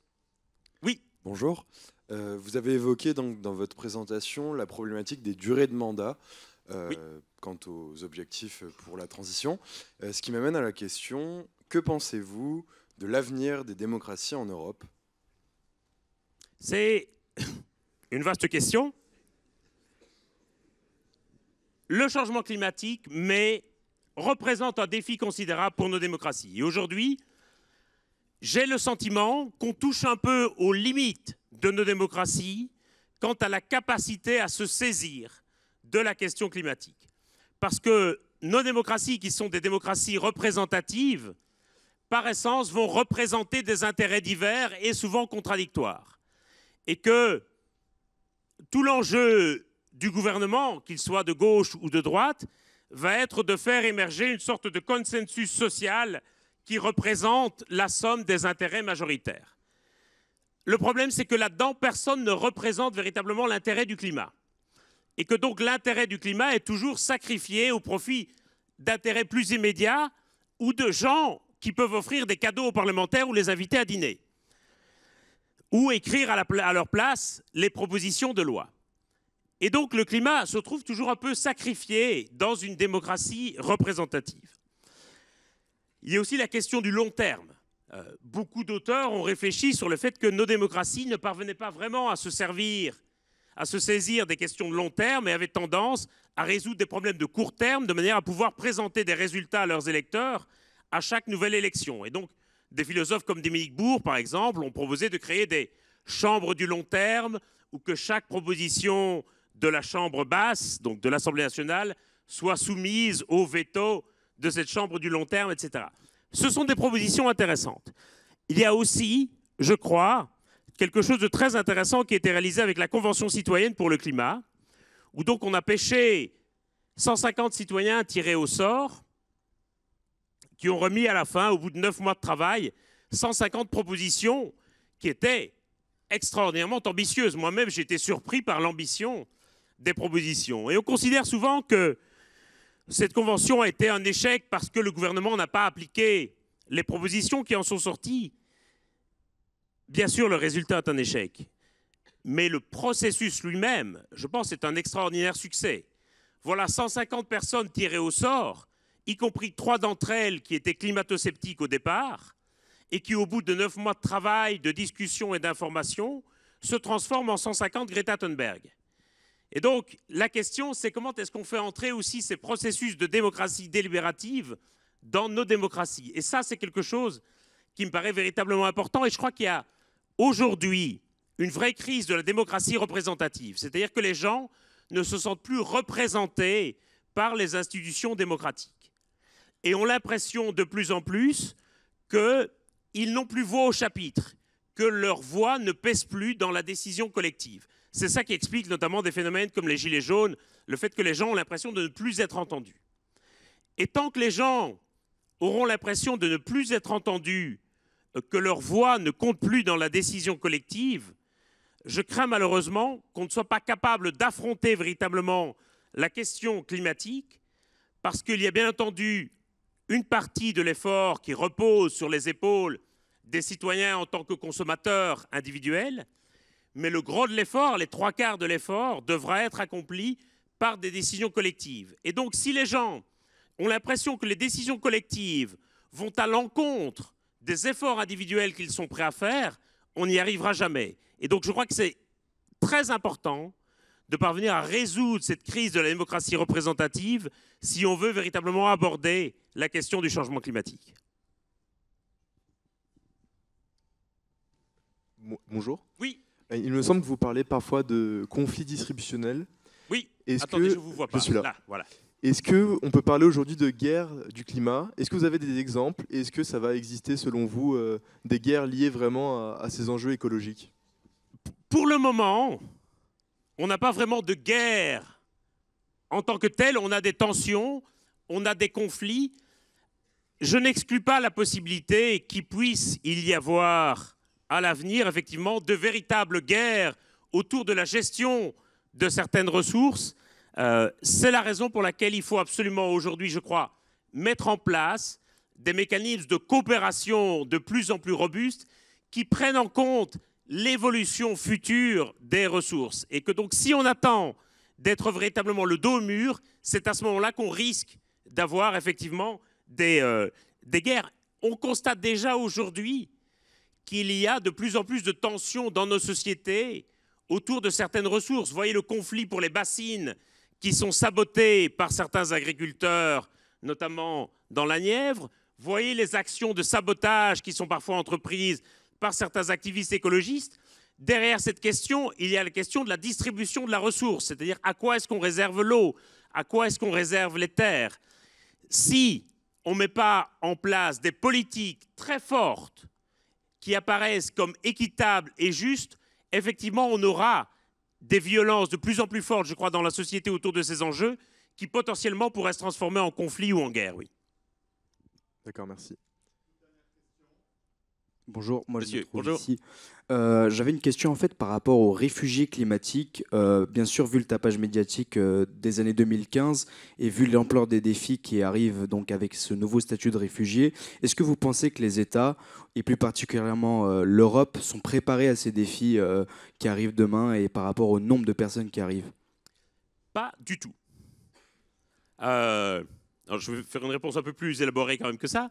Oui. Bonjour. Euh, vous avez évoqué donc, dans votre présentation la problématique des durées de mandat. Euh, quant aux objectifs pour la transition. Euh, ce qui m'amène à la question, que pensez-vous de l'avenir des démocraties en Europe c'est [COUGHS] une vaste question. Le changement climatique mais, représente un défi considérable pour nos démocraties. Et aujourd'hui, j'ai le sentiment qu'on touche un peu aux limites de nos démocraties quant à la capacité à se saisir de la question climatique. Parce que nos démocraties, qui sont des démocraties représentatives, par essence, vont représenter des intérêts divers et souvent contradictoires et que tout l'enjeu du gouvernement, qu'il soit de gauche ou de droite, va être de faire émerger une sorte de consensus social qui représente la somme des intérêts majoritaires. Le problème, c'est que là-dedans, personne ne représente véritablement l'intérêt du climat. Et que donc l'intérêt du climat est toujours sacrifié au profit d'intérêts plus immédiats ou de gens qui peuvent offrir des cadeaux aux parlementaires ou les inviter à dîner ou écrire à, leur place les propositions de loi. Et donc le climat se trouve toujours un peu sacrifié dans une démocratie représentative. Il y a aussi la question du long terme. Euh, beaucoup d'auteurs ont réfléchi sur le fait que nos démocraties ne parvenaient pas vraiment à se servir, à se saisir des questions de long terme et avaient tendance à résoudre des problèmes de court terme de manière à pouvoir présenter des résultats à leurs électeurs à chaque nouvelle élection. Et donc, des philosophes comme Dominique Bourg, par exemple, ont proposé de créer des chambres du long terme où que chaque proposition de la chambre basse, donc de l'Assemblée nationale, soit soumise au veto de cette chambre du long terme, etc. Ce sont des propositions intéressantes. Il y a aussi, je crois, quelque chose de très intéressant qui a été réalisé avec la Convention citoyenne pour le climat, où donc on a pêché 150 citoyens tirés au sort qui ont remis à la fin, au bout de neuf mois de travail, 150 propositions qui étaient extraordinairement ambitieuses. Moi-même, j'ai été surpris par l'ambition des propositions. Et on considère souvent que cette convention a été un échec parce que le gouvernement n'a pas appliqué les propositions qui en sont sorties. Bien sûr, le résultat est un échec. Mais le processus lui-même, je pense, est un extraordinaire succès. Voilà 150 personnes tirées au sort y compris trois d'entre elles qui étaient climato-sceptiques au départ et qui, au bout de neuf mois de travail, de discussion et d'information, se transforment en 150 Greta Thunberg. Et donc, la question, c'est comment est-ce qu'on fait entrer aussi ces processus de démocratie délibérative dans nos démocraties Et ça, c'est quelque chose qui me paraît véritablement important. Et je crois qu'il y a aujourd'hui une vraie crise de la démocratie représentative. C'est-à-dire que les gens ne se sentent plus représentés par les institutions démocratiques et ont l'impression de plus en plus qu'ils n'ont plus voix au chapitre, que leur voix ne pèse plus dans la décision collective. C'est ça qui explique notamment des phénomènes comme les gilets jaunes, le fait que les gens ont l'impression de ne plus être entendus. Et tant que les gens auront l'impression de ne plus être entendus, euh, que leur voix ne compte plus dans la décision collective, je crains malheureusement qu'on ne soit pas capable d'affronter véritablement la question climatique, parce qu'il y a bien entendu une partie de l'effort qui repose sur les épaules des citoyens en tant que consommateurs individuels, mais le gros de l'effort, les trois quarts de l'effort, devra être accompli par des décisions collectives. Et donc si les gens ont l'impression que les décisions collectives vont à l'encontre des efforts individuels qu'ils sont prêts à faire, on n'y arrivera jamais. Et donc je crois que c'est très important de parvenir à résoudre cette crise de la démocratie représentative si on veut véritablement aborder la question du changement climatique. Bonjour. Oui. Euh, il me semble que vous parlez parfois de conflits distributionnels. Oui. est Attendez, que... je vous vois pas. Je suis là. voilà. Est-ce qu'on peut parler aujourd'hui de guerre du climat Est-ce que vous avez des exemples Est-ce que ça va exister, selon vous, euh, des guerres liées vraiment à ces enjeux écologiques Pour le moment, on n'a pas vraiment de guerre en tant que telle. On a des tensions, on a des conflits. Je n'exclus pas la possibilité qu'il puisse y avoir à l'avenir, effectivement, de véritables guerres autour de la gestion de certaines ressources. Euh, c'est la raison pour laquelle il faut absolument aujourd'hui, je crois, mettre en place des mécanismes de coopération de plus en plus robustes qui prennent en compte l'évolution future des ressources. Et que donc si on attend d'être véritablement le dos au mur, c'est à ce moment-là qu'on risque d'avoir effectivement euh, des, guerres. On constate déjà aujourd'hui qu'il y a de plus en plus de tensions dans nos sociétés autour de certaines ressources. voyez le conflit pour les bassines qui sont sabotées par certains agriculteurs, notamment dans la Nièvre. voyez les actions de sabotage qui sont parfois entreprises par certains activistes écologistes, derrière cette question, il y a la question de la distribution de la ressource, c'est-à-dire à quoi est-ce qu'on réserve l'eau, à quoi est-ce qu'on réserve les terres. Si on ne met pas en place des politiques très fortes qui apparaissent comme équitables et justes, effectivement, on aura des violences de plus en plus fortes, je crois, dans la société autour de ces enjeux, qui potentiellement pourraient se transformer en conflit ou en guerre, oui. D'accord, merci. Bonjour, moi je suis ici. Euh, j'avais une question en fait par rapport aux réfugiés climatiques. Euh, bien sûr, vu le tapage médiatique euh, des années 2015 et vu l'ampleur des défis qui arrivent donc avec ce nouveau statut de réfugié, est-ce que vous pensez que les États et plus particulièrement l'Europe sont préparés à ces défis qui arrivent demain et par rapport au nombre de personnes qui arrivent Pas du tout. Alors, je vais faire une réponse un peu plus élaborée quand même que ça.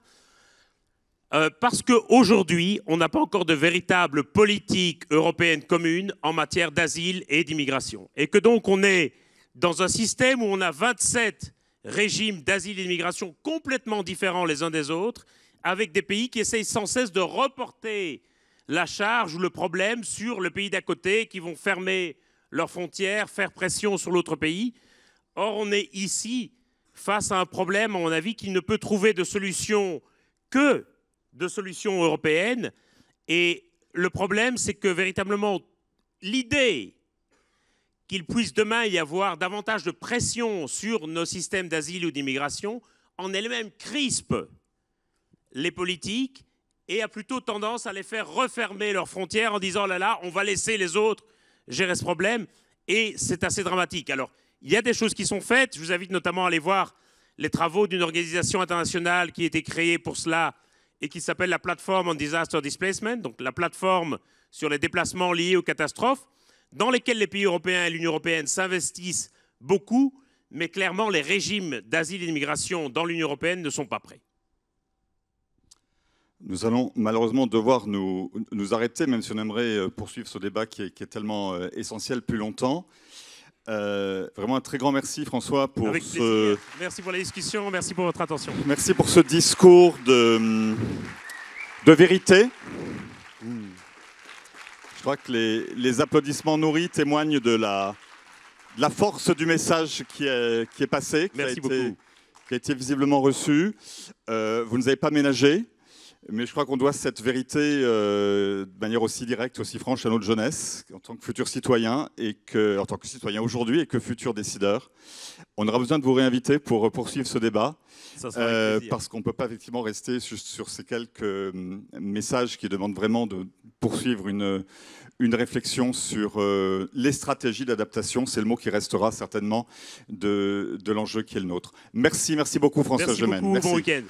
Euh, parce qu'aujourd'hui, on n'a pas encore de véritable politique européenne commune en matière d'asile et d'immigration. Et que donc on est dans un système où on a 27 régimes d'asile et d'immigration complètement différents les uns des autres, avec des pays qui essayent sans cesse de reporter la charge ou le problème sur le pays d'à côté, qui vont fermer leurs frontières, faire pression sur l'autre pays. Or, on est ici face à un problème, à mon avis, qui ne peut trouver de solution que de solutions européennes Et le problème, c'est que véritablement, l'idée qu'il puisse demain y avoir davantage de pression sur nos systèmes d'asile ou d'immigration en elle-même crispe les politiques et a plutôt tendance à les faire refermer leurs frontières en disant là là, on va laisser les autres gérer ce problème. Et c'est assez dramatique. Alors, il y a des choses qui sont faites. Je vous invite notamment à aller voir les travaux d'une organisation internationale qui a été créée pour cela et qui s'appelle la plateforme on disaster displacement, donc la plateforme sur les déplacements liés aux catastrophes, dans lesquelles les pays européens et l'Union européenne s'investissent beaucoup, mais clairement les régimes d'asile et d'immigration dans l'Union européenne ne sont pas prêts. Nous allons malheureusement devoir nous, nous arrêter, même si on aimerait euh, poursuivre ce débat qui est tellement euh, essentiel plus longtemps. Euh, vraiment un très grand merci François pour ce... Merci pour la discussion, merci pour votre attention. Merci pour ce discours de, de vérité. Je crois que les, les applaudissements nourris témoignent de la, de la force du message qui est, qui est passé, qui, a été, visiblement reçu. Euh, vous ne nous avez pas ménagé. Mais je crois qu'on doit cette vérité euh, de manière aussi directe, aussi franche à notre jeunesse, en tant que futur citoyen, et que, en tant que citoyen aujourd'hui et que futur décideur. On aura besoin de vous réinviter pour euh, poursuivre ce débat, euh, parce qu'on ne peut pas effectivement rester sur, sur ces quelques mm, messages qui demandent vraiment de poursuivre une, une réflexion sur les stratégies d'adaptation. C'est le mot qui restera certainement de, l'enjeu qui est le nôtre. Merci, merci beaucoup François Gemène. Merci. Bon week-end.